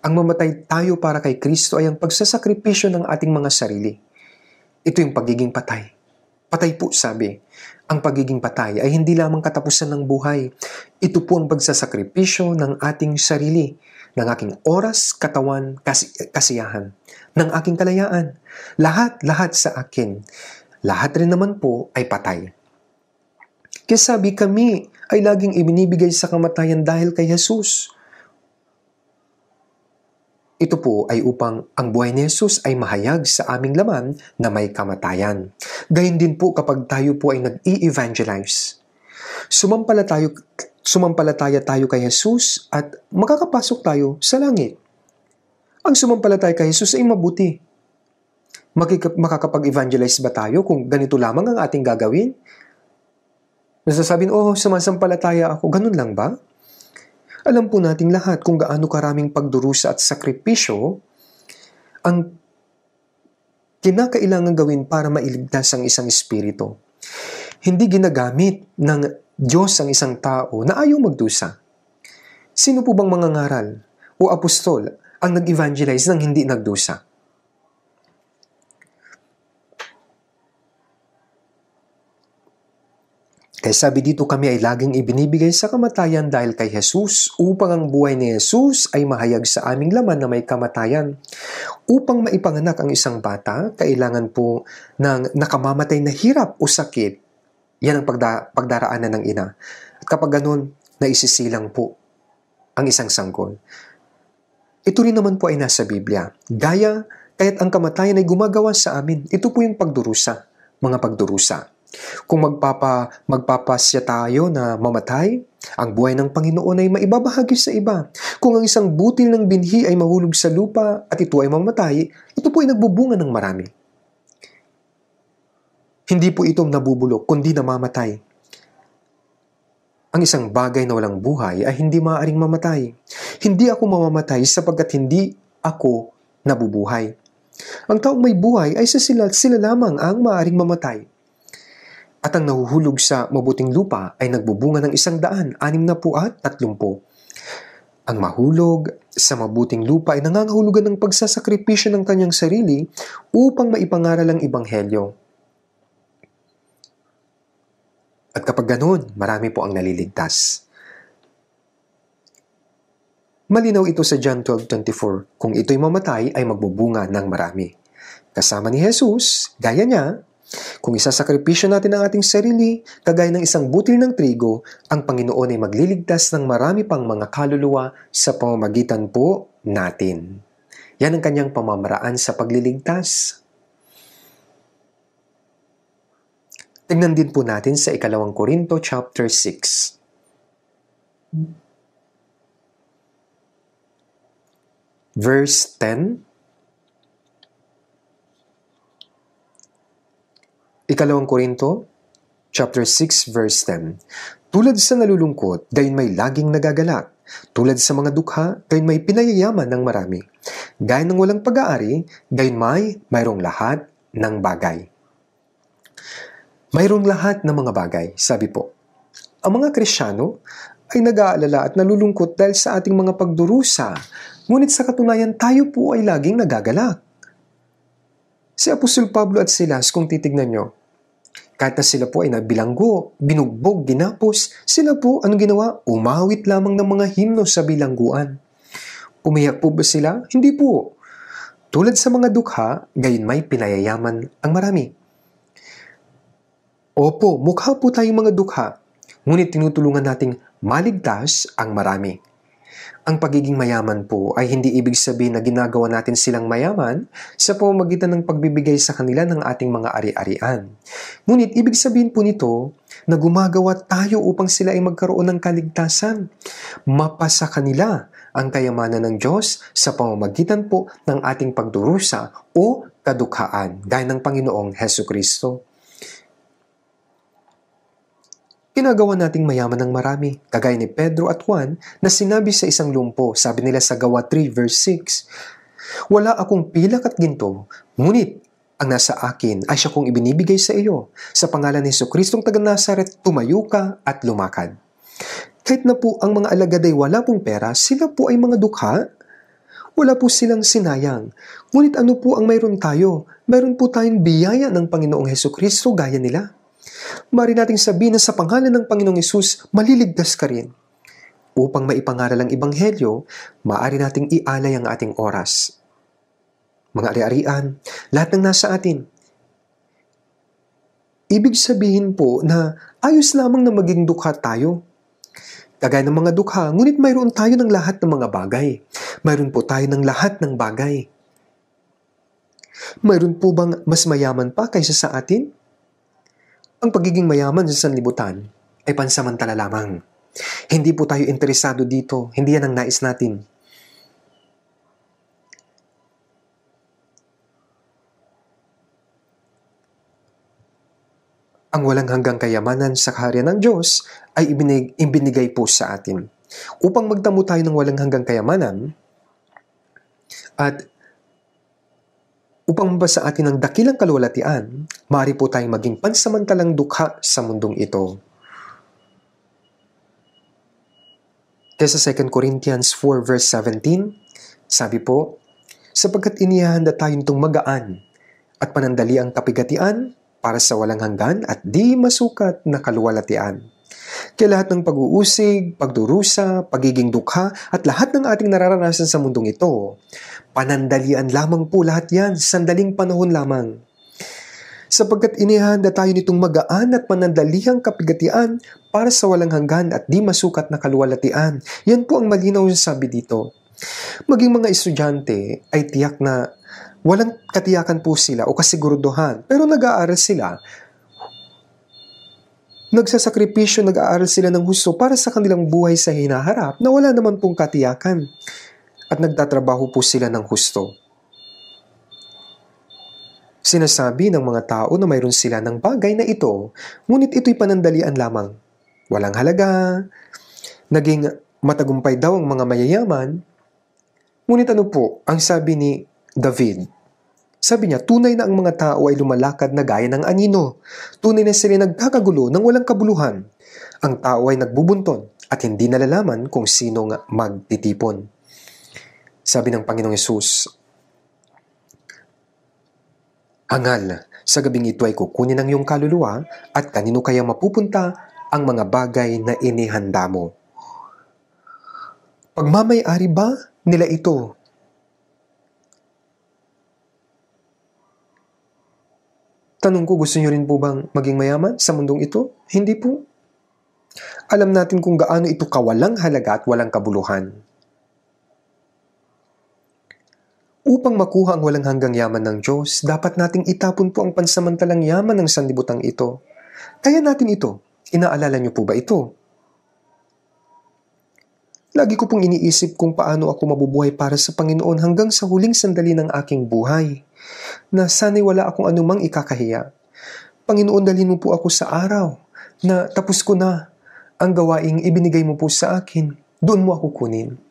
Ang mamatay tayo para kay Kristo ay ang pagsasakripisyo ng ating mga sarili. Ito yung pagiging patay. Patay po, sabi. Ang pagiging patay ay hindi lamang katapusan ng buhay. Ito po ang pagsasakripisyo ng ating sarili ng aking oras, katawan, kas- kasiyahan, ng aking kalayaan. Lahat-lahat sa akin. Lahat rin naman po ay patay. Kaya sabi kami ay laging ibinibigay sa kamatayan dahil kay Jesus. Ito po ay upang ang buhay ni Jesus ay mahayag sa aming laman na may kamatayan. Gayun din po kapag tayo po ay nag e evangelize Sumampala tayo sumampalataya tayo kay Jesus at makakapasok tayo sa langit. Ang sumampalataya kay Jesus ay mabuti. makakapag-evangelize ba tayo kung ganito lamang ang ating gagawin? Nasasabing, oh, sumasampalataya ako. Ganun lang ba? Alam po nating lahat kung gaano karaming pagdurusa at sakripisyo ang kinakailangan gawin para mailigtas ang isang espiritu. Hindi ginagamit ng Diyos ang isang tao na ayaw magdusa. Sino po bang mangangaral o apostol ang nag-evangelize ng hindi nagdusa? Kaya sabi dito kami ay laging ibinibigay sa kamatayan dahil kay Jesus upang ang buhay ni Jesus ay mahayag sa aming laman na may kamatayan. Upang maipanganak ang isang bata, kailangan po ng nakamamatay na hirap o sakit yan ang pagda- pagdaraanan ng ina. At kapag ganun, naisisilang po ang isang sanggol. Ito rin naman po ay nasa Biblia. Gaya, kahit ang kamatayan ay gumagawa sa amin. Ito po yung pagdurusa, mga pagdurusa. Kung magpapa, magpapasya tayo na mamatay, ang buhay ng Panginoon ay maibabahagi sa iba. Kung ang isang butil ng binhi ay mahulog sa lupa at ito ay mamatay, ito po ay nagbubunga ng marami. Hindi po ito nabubulok, kundi namamatay. Ang isang bagay na walang buhay ay hindi maaaring mamatay. Hindi ako mamamatay sapagkat hindi ako nabubuhay. Ang taong may buhay ay sa sila, sila lamang ang maaaring mamatay. At ang nahuhulog sa mabuting lupa ay nagbubunga ng isang daan, anim na po at tatlumpo. Ang mahulog sa mabuting lupa ay nangangahulugan ng pagsasakripisyo ng kanyang sarili upang maipangaral ang ibanghelyo. At kapag ganun, marami po ang naliligtas. Malinaw ito sa John 12.24, kung ito'y mamatay ay magbubunga ng marami. Kasama ni Jesus, gaya niya, kung isasakripisyo natin ang ating sarili, kagaya ng isang butil ng trigo, ang Panginoon ay magliligtas ng marami pang mga kaluluwa sa pamamagitan po natin. Yan ang kanyang pamamaraan sa pagliligtas. Tingnan din po natin sa ikalawang Korinto chapter 6. Verse 10 Ikalawang Korinto chapter 6 verse 10 Tulad sa nalulungkot, gayon may laging nagagalak. Tulad sa mga dukha, gayon may pinayayaman ng marami. Gayon ng walang pag-aari, gayon may mayroong lahat ng bagay. Mayroong lahat ng mga bagay, sabi po. Ang mga Krisyano ay nag-aalala at nalulungkot dahil sa ating mga pagdurusa, ngunit sa katunayan tayo po ay laging nagagalak. Si Apostol Pablo at Silas, kung titignan nyo, kahit na sila po ay nabilanggo, binugbog, ginapos, sila po, ano ginawa? Umawit lamang ng mga himno sa bilangguan. Umiyak po ba sila? Hindi po. Tulad sa mga dukha, gayon may pinayayaman ang marami. Opo, mukha po tayong mga dukha, ngunit tinutulungan nating maligtas ang marami. Ang pagiging mayaman po ay hindi ibig sabihin na ginagawa natin silang mayaman sa pamamagitan ng pagbibigay sa kanila ng ating mga ari-arian. Ngunit ibig sabihin po nito na gumagawa tayo upang sila ay magkaroon ng kaligtasan. Mapasa kanila ang kayamanan ng Diyos sa pamamagitan po ng ating pagdurusa o kadukhaan, gaya ng Panginoong Heso Kristo. Ginagawa nating mayaman ng marami, kagaya ni Pedro at Juan na sinabi sa isang lumpo, sabi nila sa Gawa 3 verse 6, Wala akong pilak at ginto, ngunit ang nasa akin ay siya kong ibinibigay sa iyo. Sa pangalan ni Kristong taga Nazaret, tumayo ka at lumakad. Kahit na po ang mga alagad ay wala pong pera, sila po ay mga dukha. Wala po silang sinayang. Ngunit ano po ang mayroon tayo? Mayroon po tayong biyaya ng Panginoong Heso Kristo gaya nila. Mari nating sabihin na sa pangalan ng Panginoong Isus, maliligtas ka rin. Upang maipangaral ang Ibanghelyo, maaari nating ialay ang ating oras. Mga ari-arian, lahat ng nasa atin, Ibig sabihin po na ayos lamang na maging dukha tayo. Kagaya ng mga dukha, ngunit mayroon tayo ng lahat ng mga bagay. Mayroon po tayo ng lahat ng bagay. Mayroon po bang mas mayaman pa kaysa sa atin? Ang pagiging mayaman sa sanlibutan ay pansamantala lamang. Hindi po tayo interesado dito, hindi yan ang nais natin. Ang walang hanggang kayamanan sa kaharian ng Diyos ay ibinig, ibinigay po sa atin. Upang magtamo tayo ng walang hanggang kayamanan at upang mabasa atin ang dakilang kalwalatian, maaari po tayong maging pansamantalang dukha sa mundong ito. Kaya sa 2 Corinthians 4 verse 17, sabi po, sapagkat inihahanda tayong nitong magaan at panandali ang kapigatian para sa walang hanggan at di masukat na kaluwalatian. Kaya lahat ng pag-uusig, pagdurusa, pagiging dukha at lahat ng ating nararanasan sa mundong ito Panandalian lamang po lahat yan, sandaling panahon lamang. Sapagkat inihanda tayo nitong magaan at panandalihang kapigatian para sa walang hanggan at di masukat na kaluwalatian. Yan po ang malinaw yung sabi dito. Maging mga estudyante ay tiyak na walang katiyakan po sila o kasiguruduhan pero nag-aaral sila Nagsasakripisyo, nag-aaral sila ng husto para sa kanilang buhay sa hinaharap na wala naman pong katiyakan at nagtatrabaho po sila ng husto. Sinasabi ng mga tao na mayroon sila ng bagay na ito, ngunit ito'y panandalian lamang. Walang halaga, naging matagumpay daw ang mga mayayaman. Ngunit ano po ang sabi ni David? Sabi niya, tunay na ang mga tao ay lumalakad na gaya ng anino. Tunay na sila nagkakagulo ng walang kabuluhan. Ang tao ay nagbubunton at hindi nalalaman kung sinong magtitipon. Sabi ng Panginoong Yesus, Hangal, sa gabing ito ay kukunin ang iyong kaluluwa at kanino kaya mapupunta ang mga bagay na inihanda mo. Pagmamay-ari ba nila ito? Tanong ko, gusto niyo rin po bang maging mayaman sa mundong ito? Hindi po. Alam natin kung gaano ito kawalang halaga at walang kabuluhan. Upang makuha ang walang hanggang yaman ng Diyos, dapat nating itapon po ang pansamantalang yaman ng sandibutang ito. Kaya natin ito. Inaalala niyo po ba ito? Lagi ko pong iniisip kung paano ako mabubuhay para sa Panginoon hanggang sa huling sandali ng aking buhay, na sana'y wala akong anumang ikakahiya. Panginoon, dalhin mo po ako sa araw na tapos ko na ang gawaing ibinigay mo po sa akin. Doon mo ako kunin.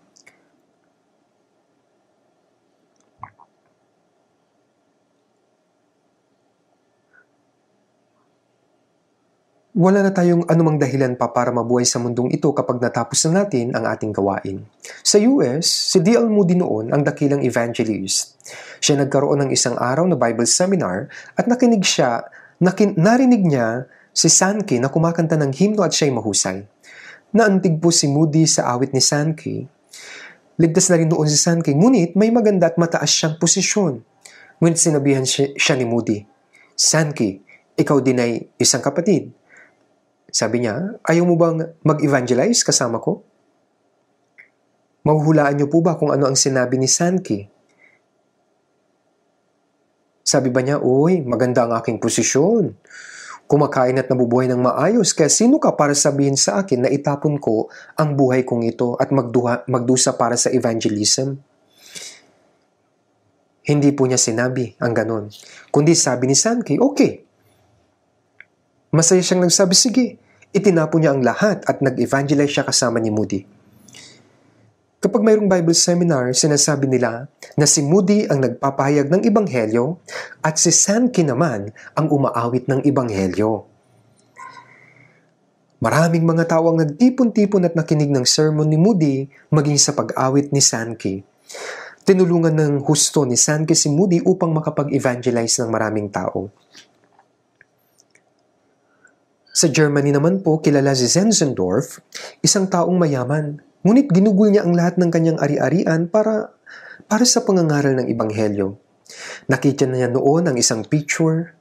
wala na tayong anumang dahilan pa para mabuhay sa mundong ito kapag natapos na natin ang ating gawain. Sa US, si D.L. Moody noon ang dakilang evangelist. Siya nagkaroon ng isang araw na Bible seminar at nakinig siya, nakin, narinig niya si Sankey na kumakanta ng himno at siya'y mahusay. Naantig po si Moody sa awit ni Sankey. Ligtas na rin noon si Sankey, ngunit may maganda at mataas siyang posisyon. Ngunit sinabihan siya, siya ni Moody, Sankey, ikaw din ay isang kapatid sabi niya, ayaw mo bang mag-evangelize kasama ko? Mahuhulaan niyo po ba kung ano ang sinabi ni Sankey? Sabi ba niya, Uy, maganda ang aking posisyon. Kumakain at nabubuhay ng maayos, kaya sino ka para sabihin sa akin na itapon ko ang buhay kong ito at magduha, magdusa para sa evangelism? Hindi po niya sinabi ang ganon. Kundi sabi ni Sankey, okay, Masaya siyang nagsabi, sige. Itinapo niya ang lahat at nag-evangelize siya kasama ni Moody. Kapag mayroong Bible seminar, sinasabi nila na si Moody ang nagpapahayag ng ibanghelyo at si Sankey naman ang umaawit ng ibanghelyo. Maraming mga tao ang nagtipon-tipon at nakinig ng sermon ni Moody maging sa pag-awit ni Sankey. Tinulungan ng husto ni Sankey si Moody upang makapag-evangelize ng maraming tao. Sa Germany naman po, kilala si Zinzendorf, isang taong mayaman. Ngunit ginugol niya ang lahat ng kanyang ari-arian para, para sa pangangaral ng Ibanghelyo. Nakita na niya noon ang isang picture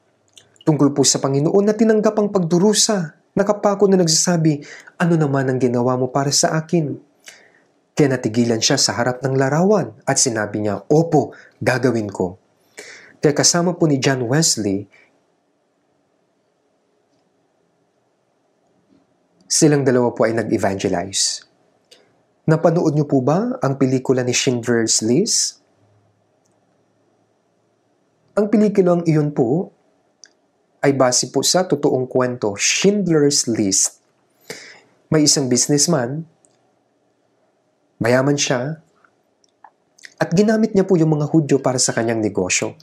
tungkol po sa Panginoon na tinanggap ang pagdurusa. Nakapako na nagsasabi, ano naman ang ginawa mo para sa akin? Kaya natigilan siya sa harap ng larawan at sinabi niya, Opo, gagawin ko. Kaya kasama po ni John Wesley, Silang dalawa po ay nag-evangelize. Napanood niyo po ba ang pelikula ni Schindler's List? Ang pelikulang iyon po ay base po sa totoong kwento, Schindler's List. May isang businessman, mayaman siya, at ginamit niya po yung mga Hudyo para sa kanyang negosyo.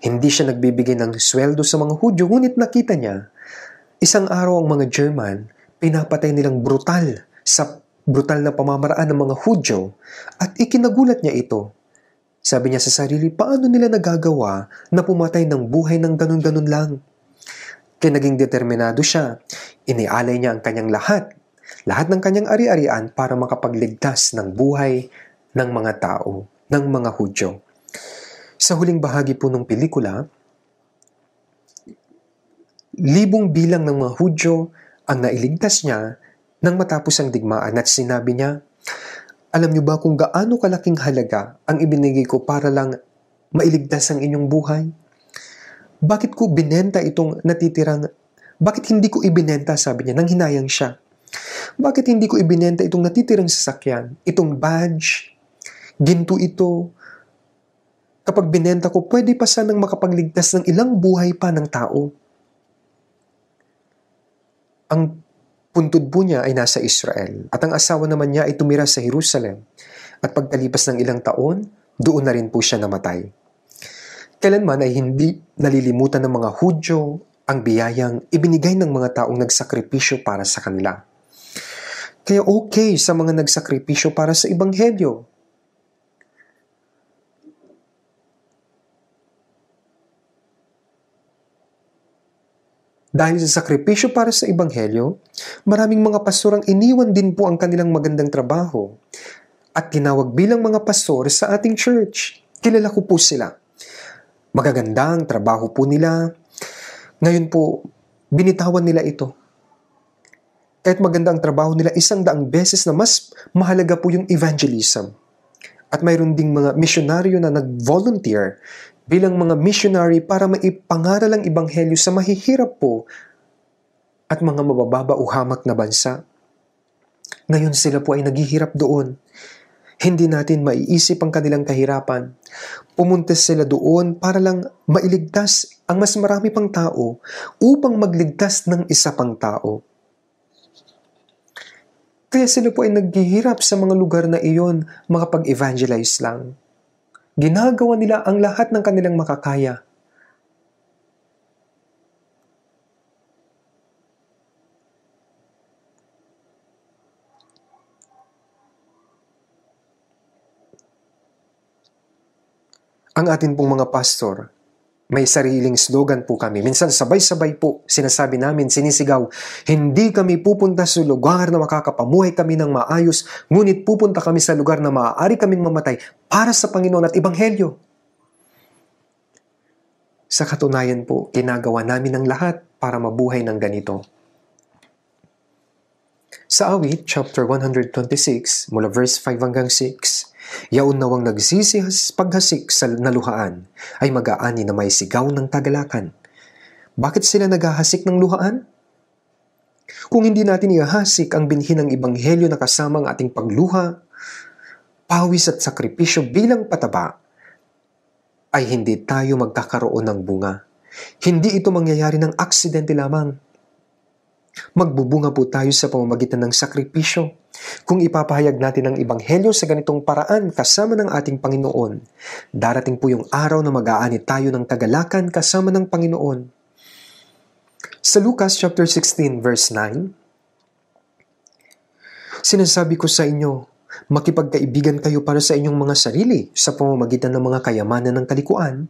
Hindi siya nagbibigay ng sweldo sa mga Hudyo, ngunit nakita niya, isang araw ang mga German pinapatay nilang brutal sa brutal na pamamaraan ng mga Hudyo at ikinagulat niya ito. Sabi niya sa sarili, paano nila nagagawa na pumatay ng buhay ng ganun-ganun lang? Kaya naging determinado siya. Inialay niya ang kanyang lahat, lahat ng kanyang ari-arian para makapagligtas ng buhay ng mga tao, ng mga Hudyo. Sa huling bahagi po ng pelikula, libong bilang ng mga Hudyo ang nailigtas niya nang matapos ang digmaan at sinabi niya, Alam niyo ba kung gaano kalaking halaga ang ibinigay ko para lang mailigtas ang inyong buhay? Bakit ko binenta itong natitirang, bakit hindi ko ibinenta, sabi niya, nang hinayang siya. Bakit hindi ko ibinenta itong natitirang sasakyan, itong badge, ginto ito? Kapag binenta ko, pwede pa sanang makapagligtas ng ilang buhay pa ng tao. Ang puntod po niya ay nasa Israel at ang asawa naman niya ay tumira sa Jerusalem at pagkalipas ng ilang taon, doon na rin po siya namatay. Kailanman ay hindi nalilimutan ng mga Hudyo ang biyayang ibinigay ng mga taong nagsakripisyo para sa kanila. Kaya okay sa mga nagsakripisyo para sa Ebanghelyo Dahil sa sakripisyo para sa Ebanghelyo, maraming mga pastor ang iniwan din po ang kanilang magandang trabaho at tinawag bilang mga pastor sa ating church. Kilala ko po sila. Magaganda ang trabaho po nila. Ngayon po, binitawan nila ito. At maganda ang trabaho nila isang daang beses na mas mahalaga po yung evangelism. At mayroon ding mga misyonaryo na nag-volunteer bilang mga missionary para maipangaral ang ibanghelyo sa mahihirap po at mga mabababa o hamak na bansa. Ngayon sila po ay naghihirap doon. Hindi natin maiisip ang kanilang kahirapan. Pumunta sila doon para lang mailigtas ang mas marami pang tao upang magligtas ng isa pang tao. Kaya sila po ay naghihirap sa mga lugar na iyon makapag-evangelize lang ginagawa nila ang lahat ng kanilang makakaya. Ang atin pong mga pastor may sariling slogan po kami. Minsan sabay-sabay po sinasabi namin, sinisigaw, hindi kami pupunta sa lugar na makakapamuhay kami ng maayos, ngunit pupunta kami sa lugar na maaari kaming mamatay para sa Panginoon at Ibanghelyo. Sa katunayan po, ginagawa namin ang lahat para mabuhay ng ganito. Sa awit, chapter 126, mula verse 5 hanggang 6, Yaon Yaunawang nagsisihas paghasik sa naluhaan ay mag-aani na may sigaw ng tagalakan. Bakit sila naghahasik ng luhaan? Kung hindi natin ihahasik ang binhi ng Ibanghelyo na kasama ang ating pagluha, pawis at sakripisyo bilang pataba, ay hindi tayo magkakaroon ng bunga. Hindi ito mangyayari ng aksidente lamang. Magbubunga po tayo sa pamamagitan ng sakripisyo kung ipapahayag natin ang Ibanghelyo sa ganitong paraan kasama ng ating Panginoon, darating po yung araw na mag-aani tayo ng kagalakan kasama ng Panginoon. Sa Lucas chapter 16 verse 9, Sinasabi ko sa inyo, makipagkaibigan kayo para sa inyong mga sarili sa pamamagitan ng mga kayamanan ng kalikuan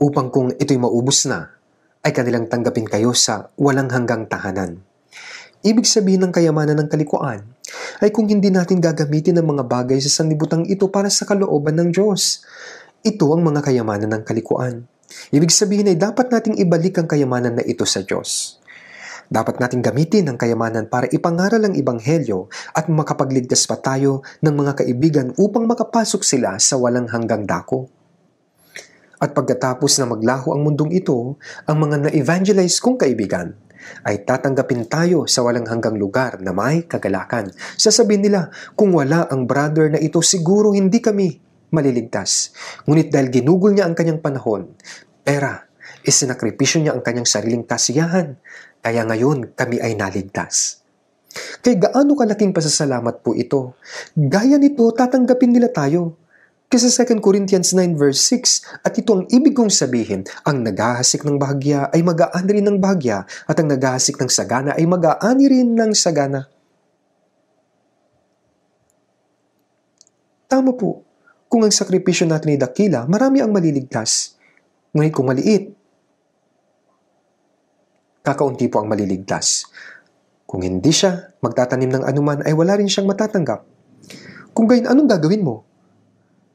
upang kung ito'y maubos na, ay kanilang tanggapin kayo sa walang hanggang tahanan. Ibig sabihin ng kayamanan ng kalikuan ay kung hindi natin gagamitin ang mga bagay sa sanlibutan ito para sa kalooban ng Diyos. Ito ang mga kayamanan ng kalikuan. Ibig sabihin ay dapat nating ibalik ang kayamanan na ito sa Diyos. Dapat nating gamitin ang kayamanan para ipangaral ang Ibanghelyo at makapagligtas pa tayo ng mga kaibigan upang makapasok sila sa walang hanggang dako. At pagkatapos na maglaho ang mundong ito, ang mga na-evangelize kong kaibigan ay tatanggapin tayo sa walang hanggang lugar na may kagalakan. Sasabihin nila, kung wala ang brother na ito, siguro hindi kami maliligtas. Ngunit dahil ginugol niya ang kanyang panahon, pera, isinakripisyo niya ang kanyang sariling kasiyahan, kaya ngayon kami ay naligtas. Kay gaano kalaking pasasalamat po ito. Gaya nito, tatanggapin nila tayo. Kasi 2 Corinthians 9 verse 6, at ito ang ibig kong sabihin, ang naghahasik ng bahagya ay magaan rin ng bahagya, at ang naghahasik ng sagana ay magaan rin ng sagana. Tama po, kung ang sakripisyo natin ay dakila, marami ang maliligtas. Ngunit kung maliit, kakaunti po ang maliligtas. Kung hindi siya magtatanim ng anuman ay wala rin siyang matatanggap. Kung gayon, anong gagawin mo?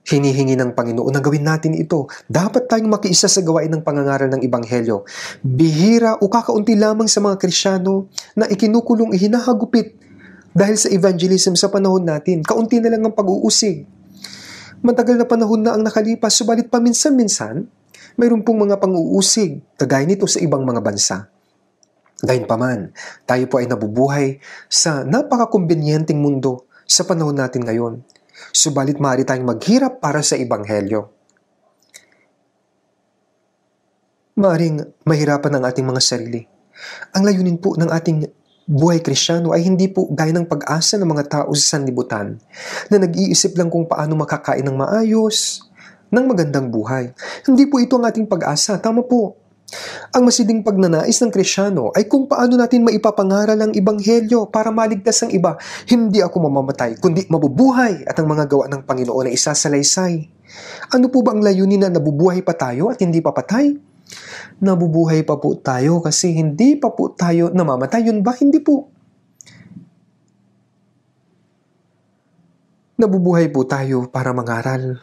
Hinihingi ng Panginoon na gawin natin ito. Dapat tayong makiisa sa gawain ng pangangaral ng Ibanghelyo. Bihira o kakaunti lamang sa mga Krisyano na ikinukulong ihinahagupit dahil sa evangelism sa panahon natin. Kaunti na lang ang pag-uusig. Matagal na panahon na ang nakalipas, subalit paminsan-minsan, mayroon pong mga pang-uusig, kagaya nito sa ibang mga bansa. pa man, tayo po ay nabubuhay sa napakakumbinyenteng mundo sa panahon natin ngayon subalit maaari tayong maghirap para sa Ebanghelyo. Maaring mahirapan ang ating mga sarili. Ang layunin po ng ating buhay krisyano ay hindi po gaya ng pag-asa ng mga tao sa sanlibutan na nag-iisip lang kung paano makakain ng maayos, ng magandang buhay. Hindi po ito ang ating pag-asa. Tama po. Ang masiding pagnanais ng Krisyano ay kung paano natin maipapangaral ang Ibanghelyo para maligtas ang iba. Hindi ako mamamatay, kundi mabubuhay at ang mga gawa ng Panginoon ay isasalaysay. Ano po ba ang layunin na nabubuhay pa tayo at hindi pa patay? Nabubuhay pa po tayo kasi hindi pa po tayo namamatay. Yun ba? Hindi po. Nabubuhay po tayo para mangaral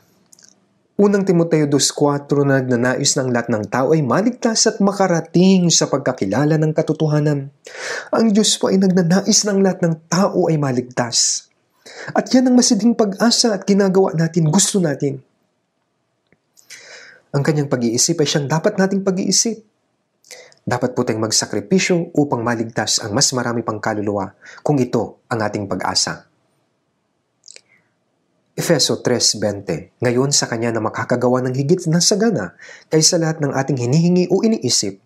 Unang Timoteo 2.4 na nagnanais ng lahat ng tao ay maligtas at makarating sa pagkakilala ng katotohanan. Ang Diyos po ay nagnanais ng lahat ng tao ay maligtas. At yan ang masiding pag-asa at ginagawa natin, gusto natin. Ang kanyang pag-iisip ay siyang dapat nating pag-iisip. Dapat po tayong magsakripisyo upang maligtas ang mas marami pang kaluluwa kung ito ang ating pag-asa. Efeso 3.20 Ngayon sa Kanya na makakagawa ng higit na sagana kaysa lahat ng ating hinihingi o iniisip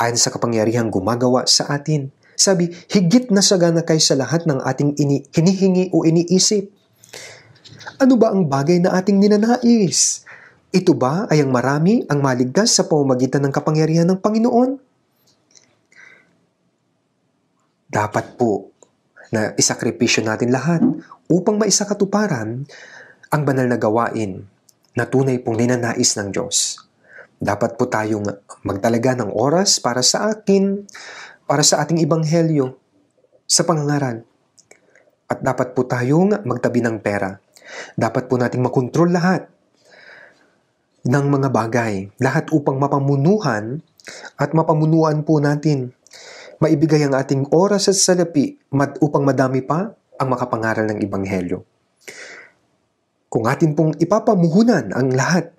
ayon sa kapangyarihang gumagawa sa atin. Sabi, higit na sagana kaysa lahat ng ating ini- hinihingi o iniisip. Ano ba ang bagay na ating ninanais? Ito ba ay ang marami ang maligtas sa pamamagitan ng kapangyarihan ng Panginoon? Dapat po na isakripisyo natin lahat upang maisakatuparan ang banal na gawain na tunay pong ninanais ng Diyos. Dapat po tayong magtalaga ng oras para sa akin, para sa ating ibanghelyo, sa pangangaral. At dapat po tayong magtabi ng pera. Dapat po nating makontrol lahat ng mga bagay, lahat upang mapamunuhan at mapamunuan po natin. Maibigay ang ating oras at salapi upang madami pa ang makapangaral ng Ibanghelyo. Kung atin pong ipapamuhunan ang lahat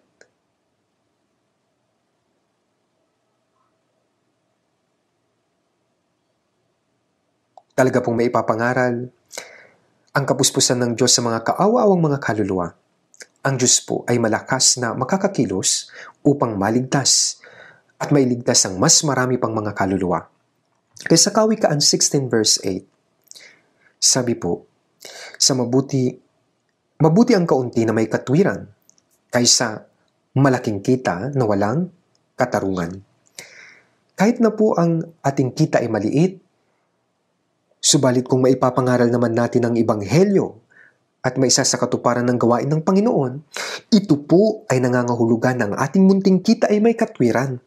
talaga pong maipapangaral ang kapuspusan ng Diyos sa mga kaawa-awang mga kaluluwa. Ang Diyos po ay malakas na makakakilos upang maligtas at mailigtas ang mas marami pang mga kaluluwa. Kaya sa Kawikaan 16 verse 8, sabi po, Sa mabuti Mabuti ang kaunti na may katwiran kaysa malaking kita na walang katarungan. Kahit na po ang ating kita ay maliit, subalit kung maipapangaral naman natin ang Ibanghelyo at may isa sa katuparan ng gawain ng Panginoon, ito po ay nangangahulugan ng ating munting kita ay may katwiran.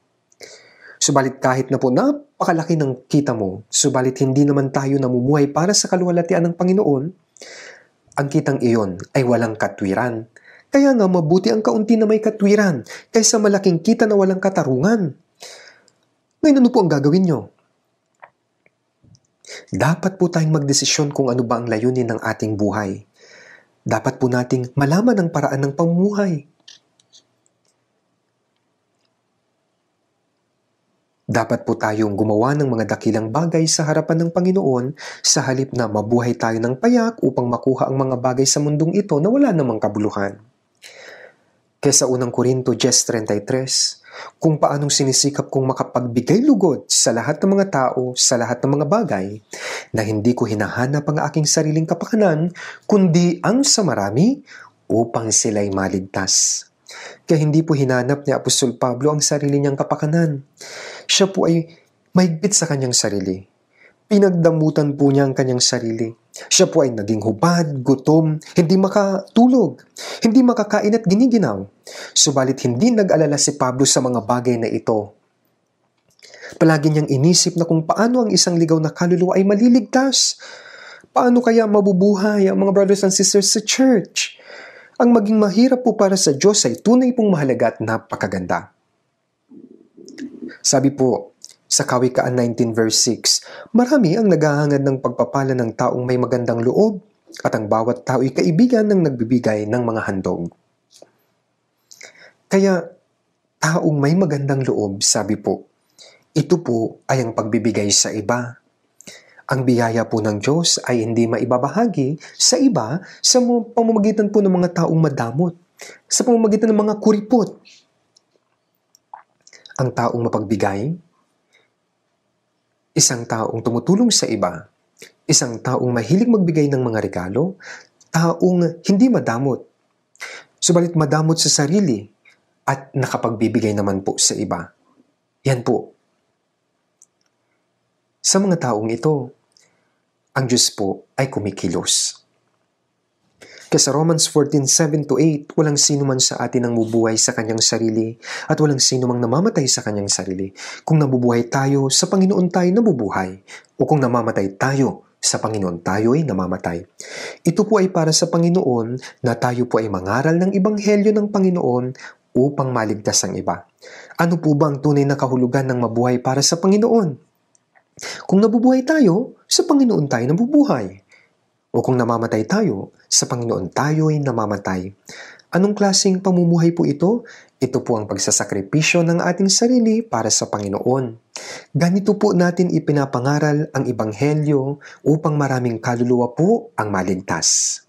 Subalit kahit na po napakalaki ng kita mo, subalit hindi naman tayo namumuhay para sa kaluwalatian ng Panginoon, ang kitang iyon ay walang katwiran. Kaya nga mabuti ang kaunti na may katwiran kaysa malaking kita na walang katarungan. Ngayon ano po ang gagawin nyo? Dapat po tayong magdesisyon kung ano ba ang layunin ng ating buhay. Dapat po nating malaman ang paraan ng pamumuhay. Dapat po tayong gumawa ng mga dakilang bagay sa harapan ng Panginoon sa halip na mabuhay tayo ng payak upang makuha ang mga bagay sa mundong ito na wala namang kabuluhan. Kesa unang Korinto 10.33, kung paanong sinisikap kong makapagbigay lugod sa lahat ng mga tao, sa lahat ng mga bagay, na hindi ko hinahanap ang aking sariling kapakanan, kundi ang sa marami upang sila'y maligtas. Kaya hindi po hinanap ni Apostol Pablo ang sarili niyang kapakanan siya po ay mahigpit sa kanyang sarili. Pinagdamutan po niya ang kanyang sarili. Siya po ay naging hubad, gutom, hindi makatulog, hindi makakain at giniginaw. Subalit hindi nag-alala si Pablo sa mga bagay na ito. Palagi niyang inisip na kung paano ang isang ligaw na kaluluwa ay maliligtas. Paano kaya mabubuhay ang mga brothers and sisters sa church? Ang maging mahirap po para sa Diyos ay tunay pong mahalaga at napakaganda. Sabi po, sa Kawikaan 19 verse 6, marami ang naghahangad ng pagpapala ng taong may magandang loob at ang bawat tao ay kaibigan ng nagbibigay ng mga handog. Kaya, taong may magandang loob, sabi po, ito po ay ang pagbibigay sa iba. Ang biyaya po ng Diyos ay hindi maibabahagi sa iba sa pamamagitan po ng mga taong madamot, sa pamamagitan ng mga kuripot, ang taong mapagbigay, isang taong tumutulong sa iba, isang taong mahilig magbigay ng mga regalo, taong hindi madamot, subalit madamot sa sarili at nakapagbibigay naman po sa iba. Yan po. Sa mga taong ito, ang Diyos po ay kumikilos. Kesa Romans 14:7 to 8, walang sino man sa atin ang bubuhay sa kanyang sarili at walang sino mang namamatay sa kanyang sarili. Kung nabubuhay tayo, sa Panginoon tayo nabubuhay o kung namamatay tayo, sa Panginoon tayo ay namamatay. Ito po ay para sa Panginoon na tayo po ay mangaral ng Ibanghelyo ng Panginoon upang maligtas ang iba. Ano po ba ang tunay na kahulugan ng mabuhay para sa Panginoon? Kung nabubuhay tayo, sa Panginoon tayo nabubuhay. O kung namamatay tayo, sa Panginoon tayo'y namamatay. Anong klasing pamumuhay po ito? Ito po ang pagsasakripisyo ng ating sarili para sa Panginoon. Ganito po natin ipinapangaral ang Ibanghelyo upang maraming kaluluwa po ang maligtas.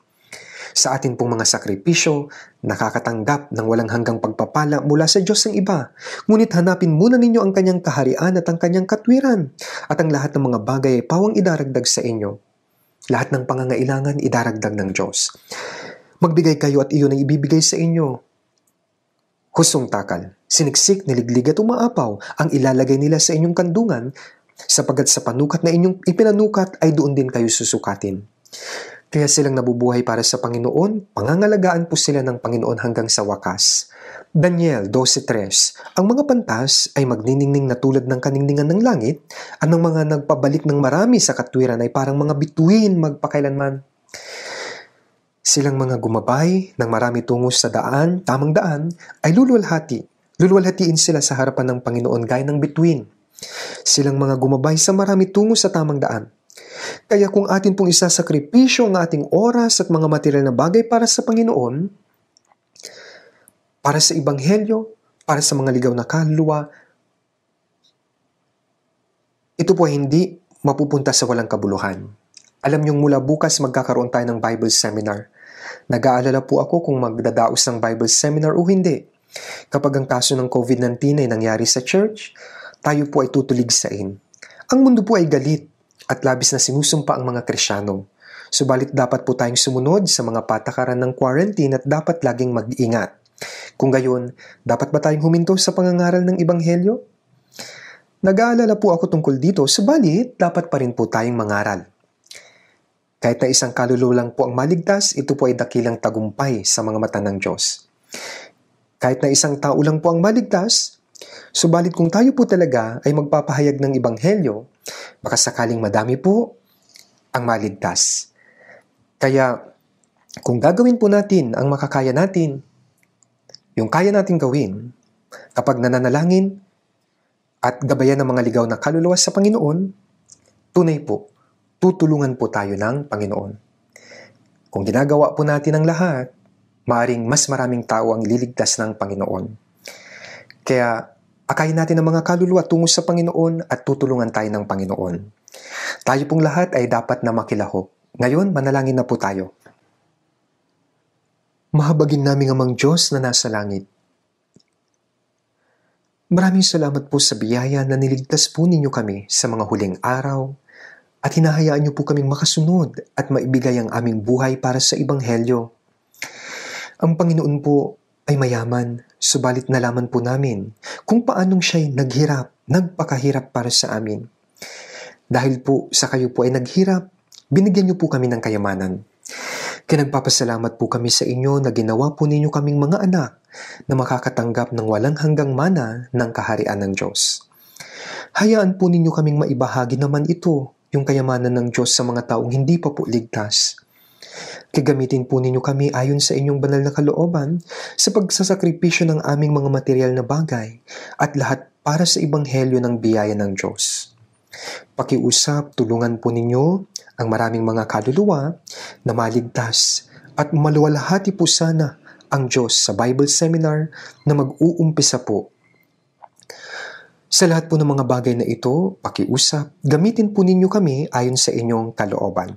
Sa atin pong mga sakripisyo, nakakatanggap ng walang hanggang pagpapala mula sa Diyos ng iba. Ngunit hanapin muna ninyo ang kanyang kaharian at ang kanyang katwiran, at ang lahat ng mga bagay ay pawang idaragdag sa inyo. Lahat ng pangangailangan, idaragdag ng Diyos. Magbigay kayo at iyon ang ibibigay sa inyo. Husong takal, siniksik, niliglig at umaapaw ang ilalagay nila sa inyong kandungan sapagat sa panukat na inyong ipinanukat ay doon din kayo susukatin. Kaya silang nabubuhay para sa Panginoon, pangangalagaan po sila ng Panginoon hanggang sa wakas. Daniel 12.3 Ang mga pantas ay magniningning na tulad ng kaningningan ng langit, ang mga nagpabalik ng marami sa katwiran ay parang mga bituin magpakailanman. Silang mga gumabay ng marami tungo sa daan, tamang daan, ay luluwalhati. Luluwalhatiin sila sa harapan ng Panginoon gaya ng bituin. Silang mga gumabay sa marami tungo sa tamang daan. Kaya kung atin pong isasakripisyo ang ating oras at mga material na bagay para sa Panginoon, para sa Ibanghelyo, para sa mga ligaw na kaluluwa. Ito po hindi mapupunta sa walang kabuluhan. Alam niyong mula bukas magkakaroon tayo ng Bible Seminar. Nag-aalala po ako kung magdadaos ng Bible Seminar o hindi. Kapag ang kaso ng COVID-19 ay nangyari sa church, tayo po ay tutulig sa in. Ang mundo po ay galit at labis na sinusumpa ang mga Krisyano. Subalit dapat po tayong sumunod sa mga patakaran ng quarantine at dapat laging mag-ingat. Kung gayon, dapat ba tayong huminto sa pangangaral ng Ibanghelyo? Nag-aalala po ako tungkol dito, subalit dapat pa rin po tayong mangaral. Kahit na isang kaluluwa lang po ang maligtas, ito po ay dakilang tagumpay sa mga mata ng Diyos. Kahit na isang tao lang po ang maligtas, subalit kung tayo po talaga ay magpapahayag ng Ibanghelyo, baka sakaling madami po ang maligtas. Kaya kung gagawin po natin ang makakaya natin, yung kaya nating gawin kapag nananalangin at gabayan ng mga ligaw na kaluluwa sa Panginoon, tunay po, tutulungan po tayo ng Panginoon. Kung ginagawa po natin ang lahat, maaring mas maraming tao ang liligtas ng Panginoon. Kaya akayin natin ang mga kaluluwa tungo sa Panginoon at tutulungan tayo ng Panginoon. Tayo pong lahat ay dapat na makilahok. Ngayon, manalangin na po tayo. Mahabagin naming amang Diyos na nasa langit. Maraming salamat po sa biyaya na niligtas po ninyo kami sa mga huling araw at hinahayaan niyo po kaming makasunod at maibigay ang aming buhay para sa Ibanghelyo. Ang Panginoon po ay mayaman, subalit nalaman po namin kung paanong siya'y naghirap, nagpakahirap para sa amin. Dahil po sa kayo po ay naghirap, binigyan niyo po kami ng kayamanan. Kinagpapasalamat po kami sa inyo na ginawa po ninyo kaming mga anak na makakatanggap ng walang hanggang mana ng kaharian ng Diyos. Hayaan po ninyo kaming maibahagi naman ito, yung kayamanan ng Diyos sa mga taong hindi pa po ligtas. Kagamitin po ninyo kami ayon sa inyong banal na kalooban sa pagsasakripisyo ng aming mga material na bagay at lahat para sa ibanghelyo ng biyaya ng Diyos. Pakiusap, tulungan po ninyo ang maraming mga kaluluwa na maligtas at maluwalhati po sana ang Diyos sa Bible Seminar na mag-uumpisa po. Sa lahat po ng mga bagay na ito, pakiusap, gamitin po ninyo kami ayon sa inyong kalooban.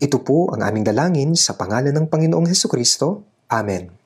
Ito po ang aming dalangin sa pangalan ng Panginoong Heso Kristo. Amen.